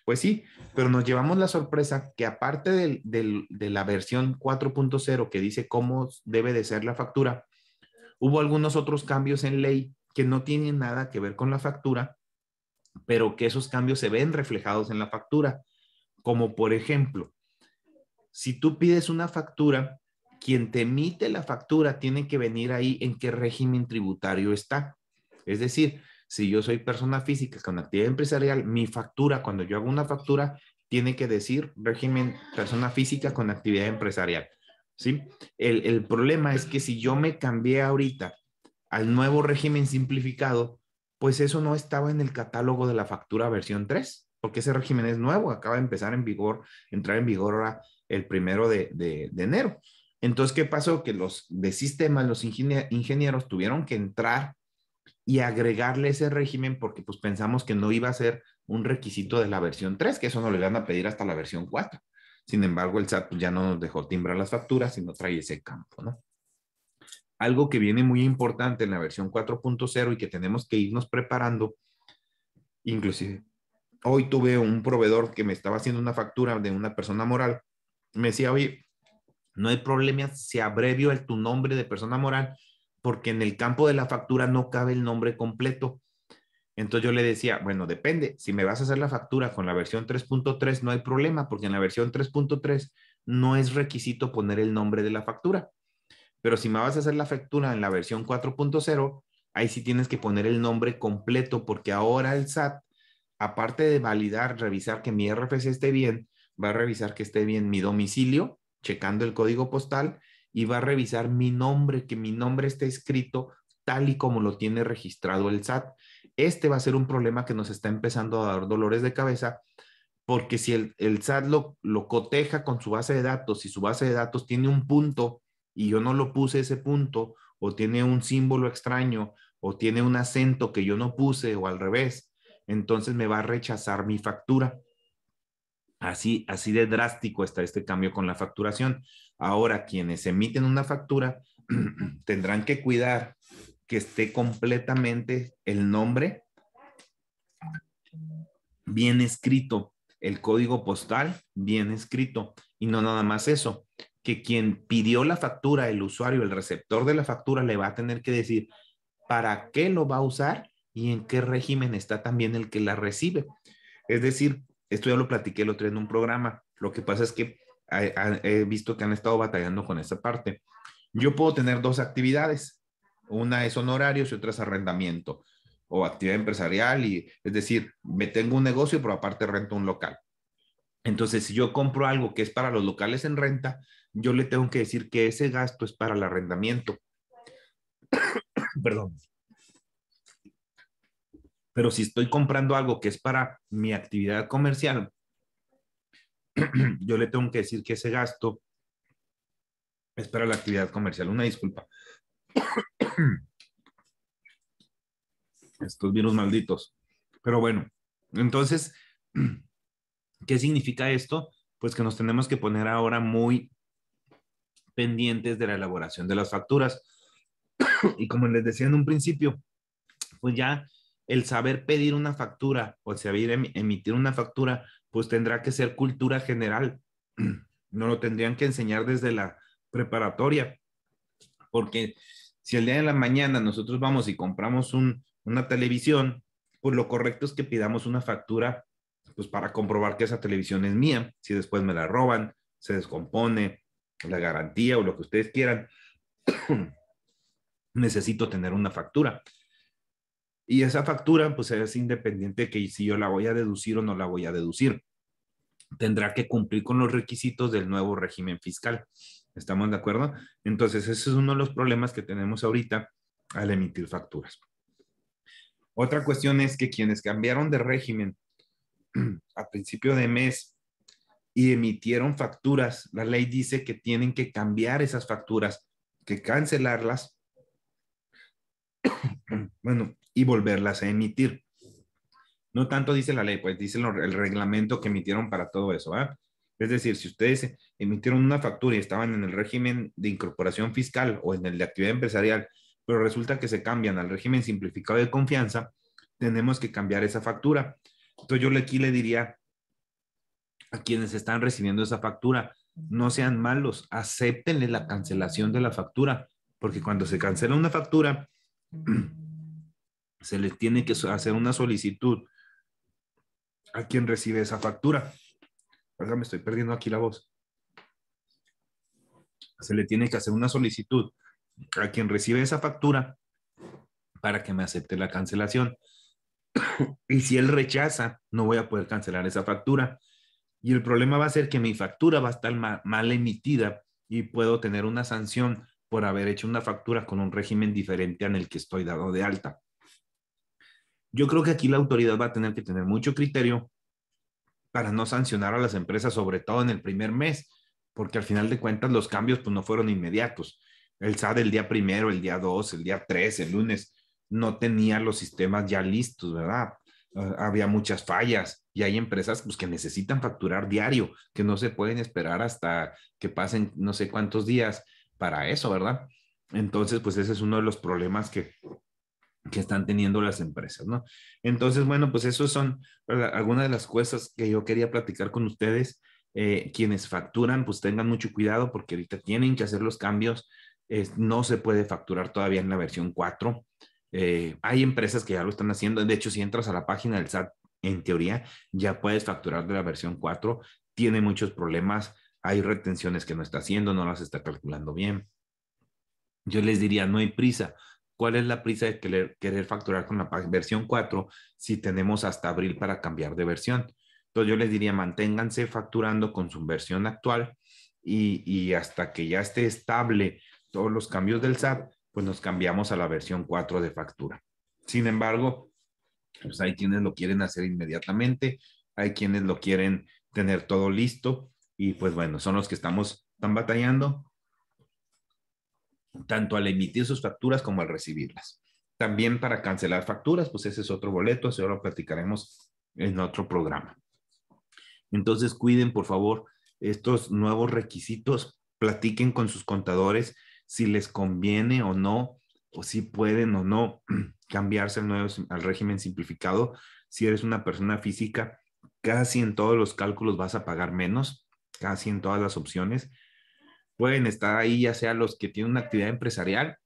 Pues sí, pero nos llevamos la sorpresa que aparte del, de la versión 4.0 que dice cómo debe de ser la factura, hubo algunos otros cambios en ley que no tienen nada que ver con la factura, pero que esos cambios se ven reflejados en la factura. Como por ejemplo, si tú pides una factura, quien te emite la factura tiene que venir ahí en qué régimen tributario está. Es decir, si yo soy persona física con actividad empresarial, mi factura, cuando yo hago una factura, tiene que decir régimen persona física con actividad empresarial. ¿sí? El, el problema es que si yo me cambié ahorita al nuevo régimen simplificado, pues eso no estaba en el catálogo de la factura versión 3, porque ese régimen es nuevo, acaba de empezar en vigor, entrar en vigor ahora el primero de, enero. Entonces, ¿qué pasó? Que los de sistemas, los ingenieros tuvieron que entrar y agregarle ese régimen porque pues pensamos que no iba a ser un requisito de la versión 3, que eso no le van a pedir hasta la versión 4. Sin embargo, el SAT pues, ya no nos dejó timbrar las facturas y no trae ese campo, ¿no? Algo que viene muy importante en la versión 4.0 y que tenemos que irnos preparando, inclusive hoy tuve un proveedor que me estaba haciendo una factura de una persona moral me decía, oye, no hay problema si abrevio el, tu nombre de persona moral, porque en el campo de la factura no cabe el nombre completo. Entonces yo le decía, bueno, depende, si me vas a hacer la factura con la versión 3.3 no hay problema, porque en la versión 3.3 no es requisito poner el nombre de la factura. Pero si me vas a hacer la factura en la versión 4.0, ahí sí tienes que poner el nombre completo, porque ahora el SAT, aparte de validar, revisar que mi RFC esté bien, va a revisar que esté bien mi domicilio, checando el código postal, y va a revisar mi nombre, que mi nombre esté escrito tal y como lo tiene registrado el SAT. Este va a ser un problema que nos está empezando a dar dolores de cabeza, porque si el, SAT lo, lo coteja con su base de datos, y su base de datos tiene un punto y yo no lo puse ese punto, o tiene un símbolo extraño, o tiene un acento que yo no puse, o al revés, entonces me va a rechazar mi factura. Así, de drástico está este cambio con la facturación. Ahora, quienes emiten una factura tendrán que cuidar que esté completamente el nombre bien escrito, el código postal bien escrito. Y no nada más eso, que quien pidió la factura, el usuario, el receptor de la factura, le va a tener que decir para qué lo va a usar y en qué régimen está también el que la recibe. Es decir, esto ya lo platiqué el otro día en un programa. Lo que pasa es que he visto que han estado batallando con esa parte. Yo puedo tener dos actividades. Una es honorarios y otra es arrendamiento o actividad empresarial. Y, es decir, me tengo un negocio, pero aparte rento un local. Entonces, si yo compro algo que es para los locales en renta, yo le tengo que decir que ese gasto es para el arrendamiento. Perdón. Pero si estoy comprando algo que es para mi actividad comercial, yo le tengo que decir que ese gasto es para la actividad comercial. Una disculpa. Estos virus malditos. Pero bueno, entonces, ¿qué significa esto? Pues que nos tenemos que poner ahora muy pendientes de la elaboración de las facturas. Y como les decía en un principio, pues ya el saber pedir una factura o saber emitir una factura, pues tendrá que ser cultura general. No lo tendrían que enseñar desde la preparatoria, porque si el día de la mañana nosotros vamos y compramos una televisión, pues lo correcto es que pidamos una factura pues para comprobar que esa televisión es mía, si después me la roban, se descompone, la garantía o lo que ustedes quieran, necesito tener una factura. Y esa factura, pues es independiente de que si yo la voy a deducir o no la voy a deducir. Tendrá que cumplir con los requisitos del nuevo régimen fiscal. ¿Estamos de acuerdo? Entonces, ese es uno de los problemas que tenemos ahorita al emitir facturas. Otra cuestión es que quienes cambiaron de régimen a principio de mes y emitieron facturas, la ley dice que tienen que cambiar esas facturas, que cancelarlas. bueno, y volverlas a emitir. No tanto dice la ley, pues dice el reglamento que emitieron para todo eso. Es decir, si ustedes emitieron una factura y estaban en el régimen de incorporación fiscal o en el de actividad empresarial, pero resulta que se cambian al régimen simplificado de confianza, tenemos que cambiar esa factura. Entonces yo aquí le diría a quienes están recibiendo esa factura, no sean malos, acéptenle la cancelación de la factura, porque cuando se cancela una factura, se le tiene que hacer una solicitud a quien recibe esa factura. Ahora me estoy perdiendo aquí la voz. Se le tiene que hacer una solicitud a quien recibe esa factura para que me acepte la cancelación. y si él rechaza, no voy a poder cancelar esa factura. Y el problema va a ser que mi factura va a estar mal, emitida y puedo tener una sanción por haber hecho una factura con un régimen diferente al que estoy dado de alta. Yo creo que aquí la autoridad va a tener que tener mucho criterio para no sancionar a las empresas, sobre todo en el primer mes, porque al final de cuentas los cambios pues no fueron inmediatos. El SAD el día primero, el día dos, el día tres, el lunes, no tenía los sistemas ya listos, ¿verdad? Ah, había muchas fallas y hay empresas pues, que necesitan facturar diario, que no se pueden esperar hasta que pasen no sé cuántos días para eso, ¿verdad? Entonces, pues ese es uno de los problemas que, que están teniendo las empresas, ¿no? Entonces, bueno, pues esas son algunas de las cosas que yo quería platicar con ustedes. Eh, quienes facturan, pues tengan mucho cuidado porque ahorita tienen que hacer los cambios. no se puede facturar todavía en la versión 4. Eh, hay empresas que ya lo están haciendo. De hecho, si entras a la página del SAT, en teoría, ya puedes facturar de la versión 4. Tiene muchos problemas. Hay retenciones que no está haciendo, no las está calculando bien. Yo les diría, no hay prisa. ¿Cuál es la prisa de querer, facturar con la versión 4 si tenemos hasta abril para cambiar de versión? Entonces yo les diría, manténganse facturando con su versión actual y, y hasta que ya esté estable todos los cambios del SAP, pues nos cambiamos a la versión 4 de factura. Sin embargo, pues hay quienes lo quieren hacer inmediatamente, hay quienes lo quieren tener todo listo y pues bueno, son los que estamos tan batallando tanto al emitir sus facturas como al recibirlas. También para cancelar facturas, pues ese es otro boleto, eso lo platicaremos en otro programa. Entonces, cuiden, por favor, estos nuevos requisitos, platiquen con sus contadores si les conviene o no, o si pueden o no cambiarse al, al régimen simplificado. Si eres una persona física, casi en todos los cálculos vas a pagar menos, casi en todas las opciones pueden estar ahí, ya sea los que tienen una actividad empresarial,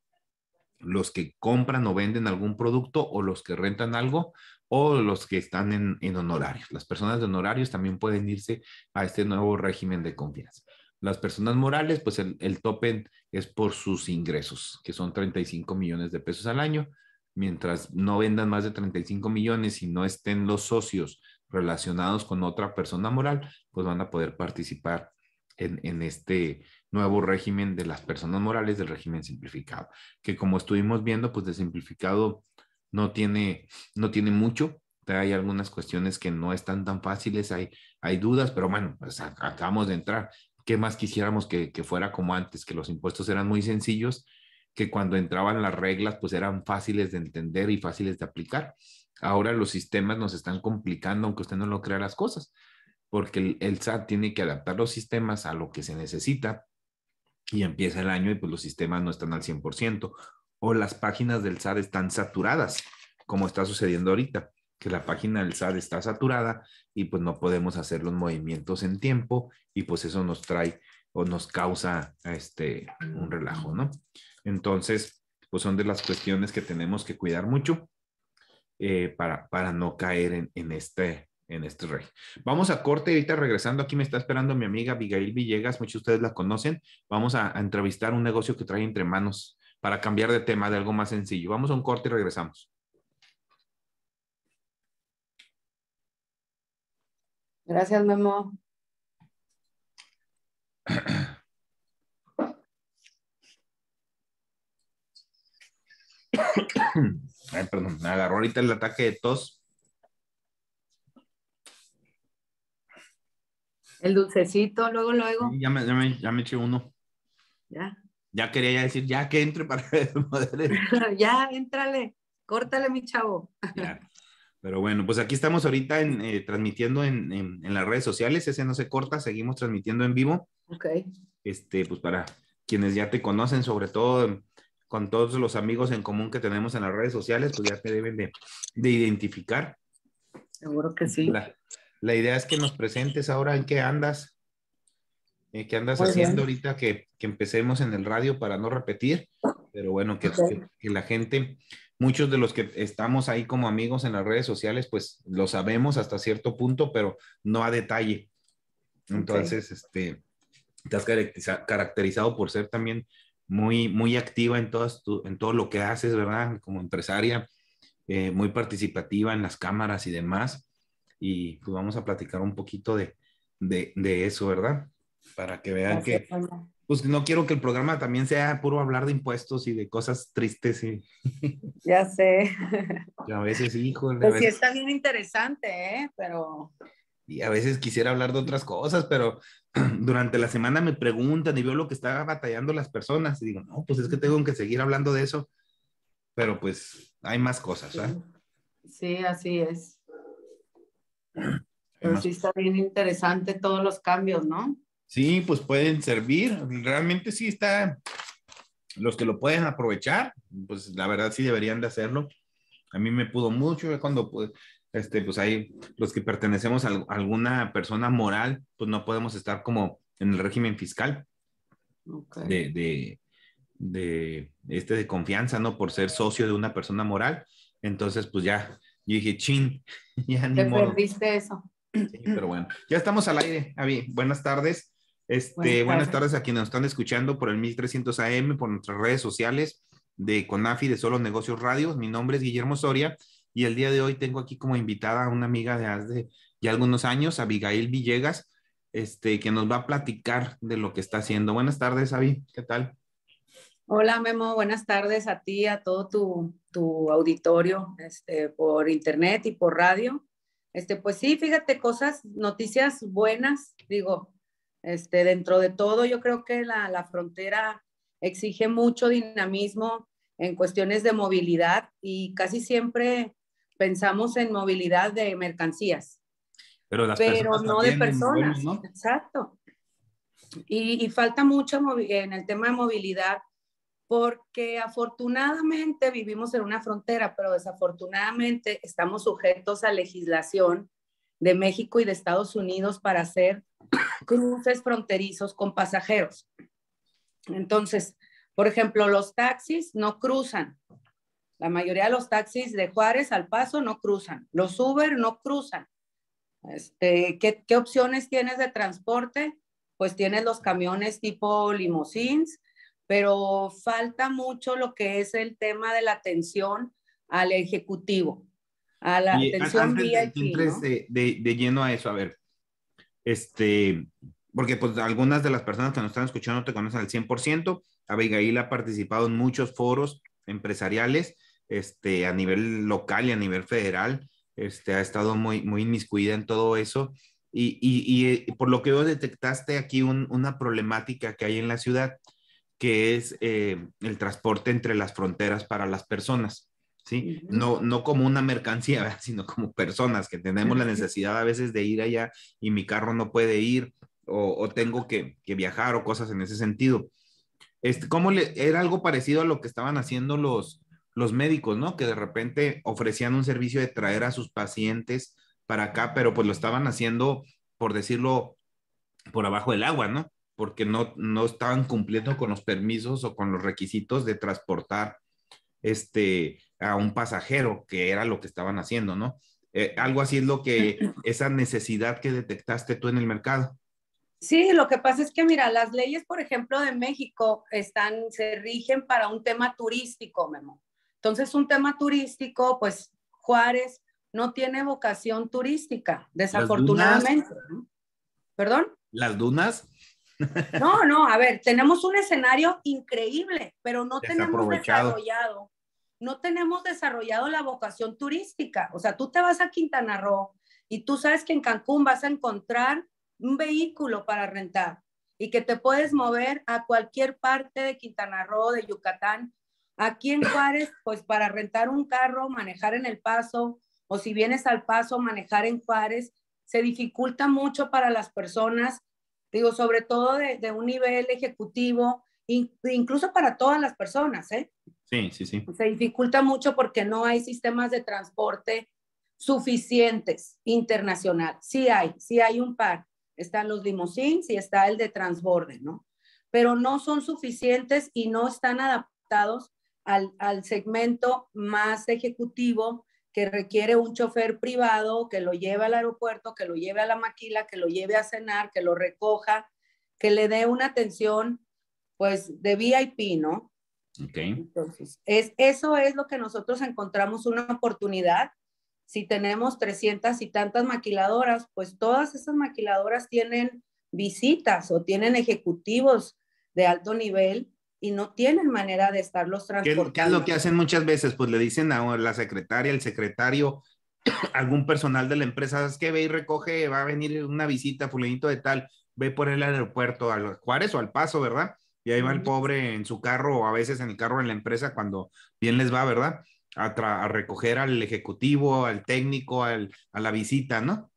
los que compran o venden algún producto o los que rentan algo o los que están en, honorarios. Las personas de honorarios también pueden irse a este nuevo régimen de confianza. Las personas morales, pues el, el tope es por sus ingresos, que son 35 millones de pesos al año. Mientras no vendan más de 35 millones y no estén los socios relacionados con otra persona moral, pues van a poder participar en, este nuevo régimen de las personas morales del régimen simplificado, que como estuvimos viendo, pues de simplificado no tiene, no tiene mucho, hay algunas cuestiones que no están tan fáciles, hay, dudas, pero bueno, pues, acabamos de entrar. ¿Qué más quisiéramos que fuera como antes, que los impuestos eran muy sencillos, que cuando entraban las reglas pues eran fáciles de entender y fáciles de aplicar? Ahora los sistemas nos están complicando, aunque usted no lo crea las cosas porque el, SAT tiene que adaptar los sistemas a lo que se necesita y empieza el año y pues los sistemas no están al 100% o las páginas del SAT están saturadas, como está sucediendo ahorita, que la página del SAT está saturada y pues no podemos hacer los movimientos en tiempo y pues eso nos trae o nos causa este un relajo, ¿no? Entonces, pues son de las cuestiones que tenemos que cuidar mucho eh, para, no caer en, este, en este rey. Vamos a corte, ahorita regresando, aquí me está esperando mi amiga Abigail Villegas, muchos de ustedes la conocen, vamos a, a entrevistar un negocio que trae entre manos para cambiar de tema, de algo más sencillo. Vamos a un corte y regresamos. Gracias, Memo. Ay, perdón, me agarró ahorita el ataque de tos. El dulcecito, luego, luego. ya me, ya me, ya me eché uno. Ya. Ya quería ya decir, ya que entre para ya, éntrale, córtale, mi chavo. claro Pero bueno, pues aquí estamos ahorita en, eh, transmitiendo en, en, las redes sociales, ese no se corta, seguimos transmitiendo en vivo. Ok. Este, pues para quienes ya te conocen, sobre todo con todos los amigos en común que tenemos en las redes sociales, pues ya te deben de, de identificar. Seguro que sí la idea es que nos presentes ahora en qué andas, en eh, qué andas haciendo ahorita que, empecemos en el radio para no repetir, pero bueno, que, la gente, muchos de los que estamos ahí como amigos en las redes sociales, pues lo sabemos hasta cierto punto, pero no a detalle. Entonces, este, te has caracterizado por ser también muy, muy activa en, todas en todo lo que haces, ¿verdad? Como empresaria, eh, muy participativa en las cámaras y demás y pues vamos a platicar un poquito de, de, eso, ¿verdad? Para que vean que, pues no quiero que el programa también sea puro hablar de impuestos y de cosas tristes. Y... Ya sé. a veces, hijo. Pues sí está bien interesante, ¿eh? Pero... Y a veces quisiera hablar de otras cosas, pero durante la semana me preguntan y veo lo que están batallando las personas y digo, no, pues es que tengo que seguir hablando de eso, pero pues hay más cosas, ¿eh? Sí, así es. Pero pues sí está bien interesante todos los cambios, ¿no? Sí, pues pueden servir. Realmente sí está. Los que lo pueden aprovechar, pues la verdad sí deberían de hacerlo. A mí me pudo mucho cuando pues, este, pues hay los que pertenecemos a alguna persona moral, pues no podemos estar como en el régimen fiscal de, de, este de confianza, ¿no? Por ser socio de una persona moral. Entonces, pues ya, dije, chin, ya ni Te perdiste eso. Sí, pero bueno, ya estamos al aire, Avi. Buenas tardes. Este, buenas, tardes. a quienes nos están escuchando por el 1300 AM, por nuestras redes sociales de CONAFI, de Solo Negocios radios Mi nombre es Guillermo Soria y el día de hoy tengo aquí como invitada a una amiga de hace ya algunos años, Abigail Villegas, este, que nos va a platicar de lo que está haciendo. Buenas tardes, Avi. ¿Qué tal? Hola Memo, buenas tardes a ti, a todo tu, tu auditorio este, por internet y por radio. Este, pues sí, fíjate, cosas, noticias buenas, digo, este, dentro de todo yo creo que la, la frontera exige mucho dinamismo en cuestiones de movilidad y casi siempre pensamos en movilidad de mercancías, pero, no de personas, ¿no? exacto. Y, y, falta mucho en el tema de movilidad porque afortunadamente vivimos en una frontera, pero desafortunadamente estamos sujetos a legislación de México y de Estados Unidos para hacer cruces fronterizos con pasajeros. Entonces, por ejemplo, los taxis no cruzan. La mayoría de los taxis de Juárez al Paso no cruzan. Los Uber no cruzan. Este, ¿qué, opciones tienes de transporte? Pues tienes los camiones tipo limousines, pero falta mucho lo que es el tema de la atención al ejecutivo, a la atención vía de, lleno a eso, a ver, este, porque pues algunas de las personas que nos están escuchando te conocen al 100%, Abigail ha participado en muchos foros empresariales, este, a nivel local y a nivel federal, este, ha estado muy, muy inmiscuida en todo eso. Y, y, y eh, por lo que vos detectaste aquí una problemática que hay en la ciudad, que es eh, el transporte entre las fronteras para las personas. ¿Sí? No, no como una mercancía, sino como personas que tenemos la necesidad a veces de ir allá y mi carro no puede ir o, tengo que, viajar o cosas en ese sentido. Este, ¿cómo le, era algo parecido a lo que estaban haciendo los, los médicos, ¿no? Que de repente ofrecían un servicio de traer a sus pacientes para acá, pero pues lo estaban haciendo, por decirlo, por abajo del agua, ¿no? porque no, no estaban cumpliendo con los permisos o con los requisitos de transportar este, a un pasajero, que era lo que estaban haciendo, ¿no? Eh, algo así es lo que, esa necesidad que detectaste tú en el mercado. Sí, lo que pasa es que, mira, las leyes, por ejemplo, de México están, se rigen para un tema turístico, Memo. Entonces, un tema turístico, pues Juárez no tiene vocación turística, desafortunadamente. ¿Las dunas, ¿Perdón? perdón las dunas No, no, a ver, tenemos un escenario increíble, pero no tenemos desarrollado, no tenemos desarrollado la vocación turística. O sea, tú te vas a Quintana Roo y tú sabes que en Cancún vas a encontrar un vehículo para rentar y que te puedes mover a cualquier parte de Quintana Roo, de Yucatán. Aquí en Juárez, pues para rentar un carro, manejar en El Paso, o si vienes al Paso, manejar en Juárez, se dificulta mucho para las personas digo, sobre todo de, un nivel ejecutivo, incluso para todas las personas, ¿eh? Sí, sí, sí. Se dificulta mucho porque no hay sistemas de transporte suficientes internacional. Sí hay, sí hay un par. Están los limousines y está el de transborde, ¿no? Pero no son suficientes y no están adaptados al, al segmento más ejecutivo que requiere un chofer privado que lo lleve al aeropuerto, que lo lleve a la maquila, que lo lleve a cenar, que lo recoja, que le dé una atención, pues, de VIP, ¿no? Ok. es, eso es lo que nosotros encontramos una oportunidad. Si tenemos 300 y tantas maquiladoras, pues todas esas maquiladoras tienen visitas o tienen ejecutivos de alto nivel y no tienen manera de estarlos transportando. ¿Qué, es lo que hacen muchas veces? Pues le dicen a la secretaria, el secretario, algún personal de la empresa, es que Ve y recoge, va a venir una visita, fulanito de tal, ve por el aeropuerto al Juárez o al Paso, ¿verdad? Y ahí va el pobre en su carro o a veces en el carro en la empresa cuando bien les va, ¿verdad? A, recoger al ejecutivo, al técnico, a la visita, ¿no?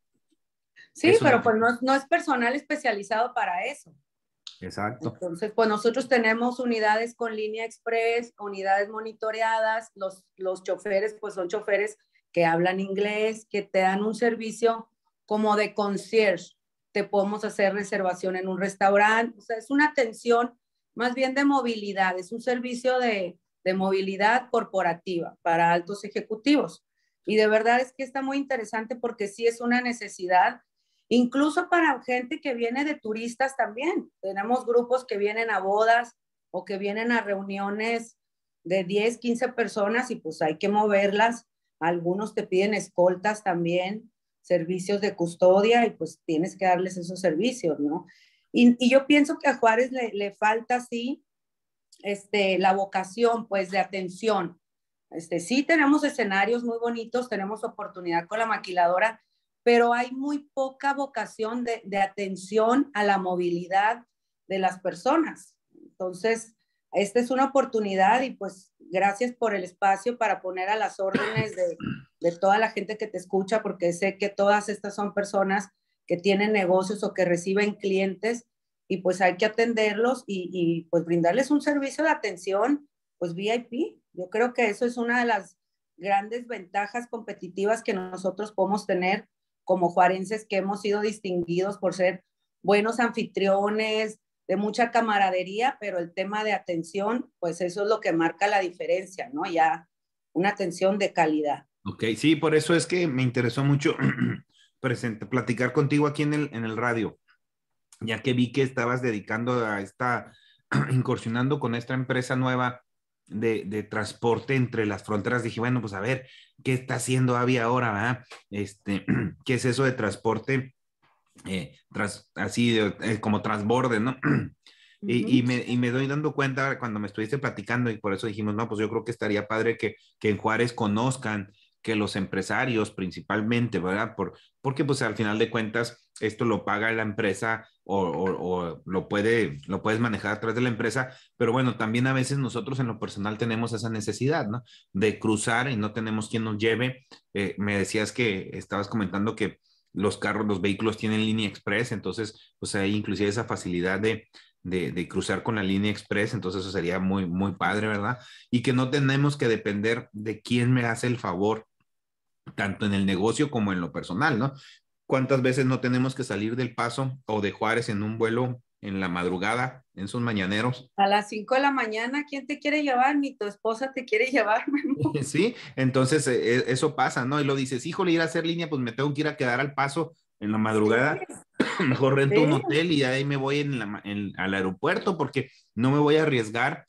Sí, pero pues no es personal especializado para eso. Exacto. Entonces, pues nosotros tenemos unidades con línea express, unidades monitoreadas, los, los choferes, pues son choferes que hablan inglés, que te dan un servicio como de concierge. Te podemos hacer reservación en un restaurante, o sea, es una atención más bien de movilidad, es un servicio de, de movilidad corporativa para altos ejecutivos. Y de verdad es que está muy interesante porque sí es una necesidad Incluso para gente que viene de turistas también. Tenemos grupos que vienen a bodas o que vienen a reuniones de 10, 15 personas y pues hay que moverlas. Algunos te piden escoltas también, servicios de custodia y pues tienes que darles esos servicios, ¿no? Y, yo pienso que a Juárez le, falta, sí, este, la vocación pues de atención. Este, sí tenemos escenarios muy bonitos, tenemos oportunidad con la maquiladora pero hay muy poca vocación de, atención a la movilidad de las personas. Entonces, esta es una oportunidad y pues gracias por el espacio para poner a las órdenes de, de, toda la gente que te escucha, porque sé que todas estas son personas que tienen negocios o que reciben clientes y pues hay que atenderlos y, y pues brindarles un servicio de atención, pues VIP. Yo creo que eso es una de las grandes ventajas competitivas que nosotros podemos tener como juarenses que hemos sido distinguidos por ser buenos anfitriones, de mucha camaradería, pero el tema de atención, pues eso es lo que marca la diferencia, ¿no? Ya una atención de calidad. Ok, sí, por eso es que me interesó mucho platicar contigo aquí en el, en el radio, ya que vi que estabas dedicando a esta, incursionando con esta empresa nueva de, transporte entre las fronteras, dije, bueno, pues a ver, ¿qué está haciendo Avi ahora? ¿verdad? Ah? Este, ¿Qué es eso de transporte? Eh, tras, así eh, como transborde, ¿no? Y, me, doy dando cuenta cuando me estuviste platicando y por eso dijimos, no, pues yo creo que estaría padre que, en Juárez conozcan que los empresarios principalmente, ¿verdad? Por, porque pues al final de cuentas esto lo paga la empresa o, lo, puede, lo puedes manejar a través de la empresa, pero bueno, también a veces nosotros en lo personal tenemos esa necesidad, ¿no? De cruzar y no tenemos quien nos lleve. Eh, me decías que estabas comentando que los carros, los vehículos tienen línea express, entonces, pues hay inclusive esa facilidad de, de, de, cruzar con la línea express, entonces eso sería muy, muy padre, ¿verdad? Y que no tenemos que depender de quién me hace el favor, tanto en el negocio como en lo personal, ¿no? ¿Cuántas veces no tenemos que salir del Paso o de Juárez en un vuelo en la madrugada, en sus mañaneros? A las 5 de la mañana, ¿quién te quiere llevar? Ni tu esposa te quiere llevar. Sí, entonces eh, e, eso pasa, ¿no? Y lo dices, híjole, ir a hacer línea, pues me tengo que ir a quedar al Paso en la madrugada. Mejor rento un hotel y ahí me voy en la, al aeropuerto porque no me voy a arriesgar.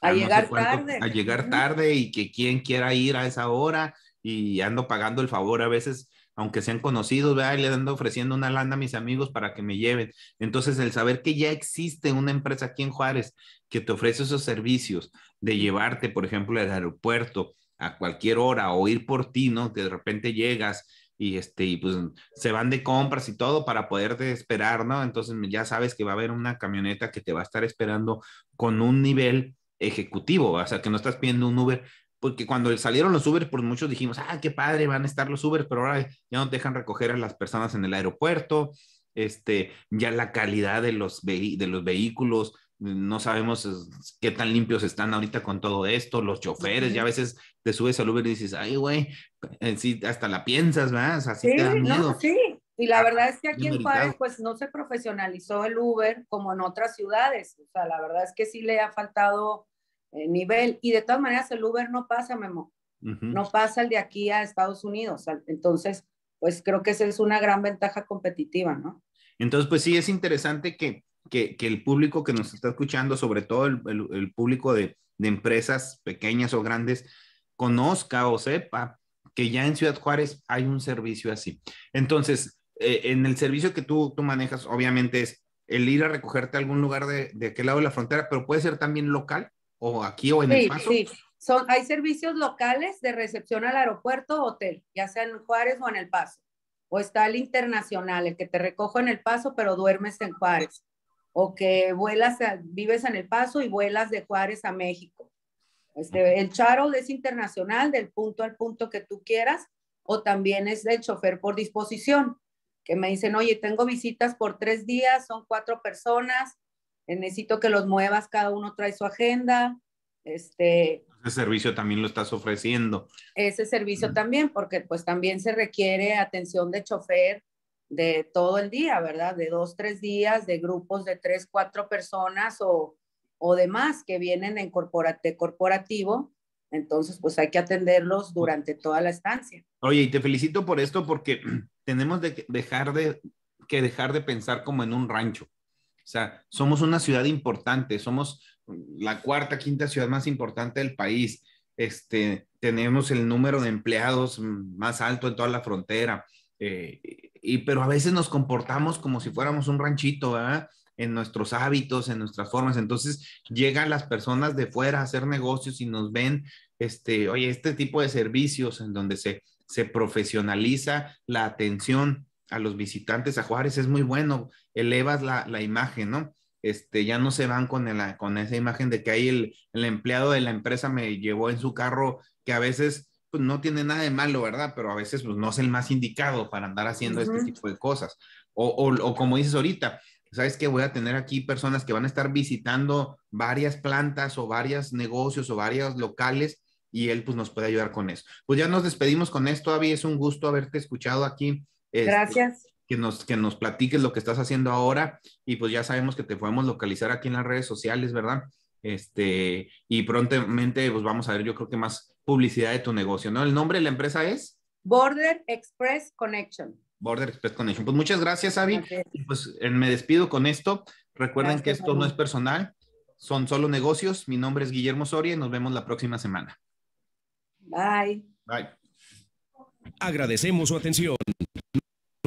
A, llegar tarde. A llegar tarde y que quien quiera ir a esa hora y ando pagando el favor a veces aunque sean conocidos, ¿verdad? Y le ando ofreciendo una lana a mis amigos para que me lleven. Entonces, el saber que ya existe una empresa aquí en Juárez que te ofrece esos servicios de llevarte, por ejemplo, al aeropuerto a cualquier hora o ir por ti, ¿no? De repente llegas y este pues se van de compras y todo para poderte esperar, ¿no? Entonces ya sabes que va a haber una camioneta que te va a estar esperando con un nivel ejecutivo, o sea, que no estás pidiendo un Uber porque cuando salieron los Uber, por pues, muchos dijimos, ah, qué padre, van a estar los Uber, pero ahora ya no dejan recoger a las personas en el aeropuerto, este, ya la calidad de los, de los vehículos, no sabemos qué tan limpios están ahorita con todo esto, los choferes, ya a veces te subes al Uber y dices, ay, güey, eh, sí, hasta la piensas, ¿verdad? así sí, sí, y la ah, verdad es que aquí en Juárez, pues no se profesionalizó el Uber como en otras ciudades, o sea, la verdad es que sí le ha faltado eh, nivel. Y de todas maneras, el Uber no pasa, Memo. No pasa el de aquí a Estados Unidos. Entonces, pues creo que esa es una gran ventaja competitiva, ¿no? Entonces, pues sí, es interesante que, el público que nos está escuchando, sobre todo el, público de, empresas pequeñas o grandes, conozca o sepa que ya en Ciudad Juárez hay un servicio así. Entonces, eh, en el servicio que tú, tú manejas, obviamente es el ir a recogerte a algún lugar de, de aquel lado de la frontera, pero puede ser también local o aquí o en El Paso? Sí. Son, hay servicios locales de recepción al aeropuerto hotel, ya sea en Juárez o en El Paso. O está el internacional, el que te recojo en El Paso, pero duermes en Juárez. O que vuelas, vives en El Paso y vuelas de Juárez a México. Este, el charol es internacional, del punto al punto que tú quieras, o también es del chofer por disposición, que me dicen, oye, tengo visitas por tres días, son cuatro personas, necesito que los muevas, cada uno trae su agenda. Este, ese servicio también lo estás ofreciendo. Ese servicio también, porque pues también se requiere atención de chofer de todo el día, ¿verdad? De dos, tres días, de grupos de tres, cuatro personas o, o demás que vienen en corporate, corporativo. Entonces, pues hay que atenderlos durante toda la estancia. Oye, y te felicito por esto porque tenemos de dejar de, que dejar de pensar como en un rancho. O sea, somos una ciudad importante, somos la cuarta, quinta ciudad más importante del país. Este, tenemos el número de empleados más alto en toda la frontera. Eh, y, pero a veces nos comportamos como si fuéramos un ranchito, ¿verdad? En nuestros hábitos, en nuestras formas. Entonces llegan las personas de fuera a hacer negocios y nos ven, este, oye, este tipo de servicios en donde se, se profesionaliza la atención a los visitantes a Juárez, es muy bueno, elevas la, imagen, ¿no? Este, ya no se van con, con esa imagen de que ahí el, empleado de la empresa me llevó en su carro, que a veces pues, no tiene nada de malo, ¿verdad? Pero a veces pues, no es el más indicado para andar haciendo este tipo de cosas. O, como dices ahorita, sabes que voy a tener aquí personas que van a estar visitando varias plantas o varios negocios o varios locales y él pues nos puede ayudar con eso. Pues ya nos despedimos con esto, Avi, es un gusto haberte escuchado aquí este, gracias. Que nos, que nos platiques lo que estás haciendo ahora y pues ya sabemos que te podemos localizar aquí en las redes sociales, ¿verdad? Este, y prontamente pues vamos a ver yo creo que más publicidad de tu negocio, ¿no? El nombre de la empresa es Border Express Connection. Border Express Connection. Pues muchas gracias, Avi. Pues me despido con esto. Recuerden que esto no es personal, son solo negocios. Mi nombre es Guillermo Soria y nos vemos la próxima semana. Bye. Bye. Agradecemos su atención.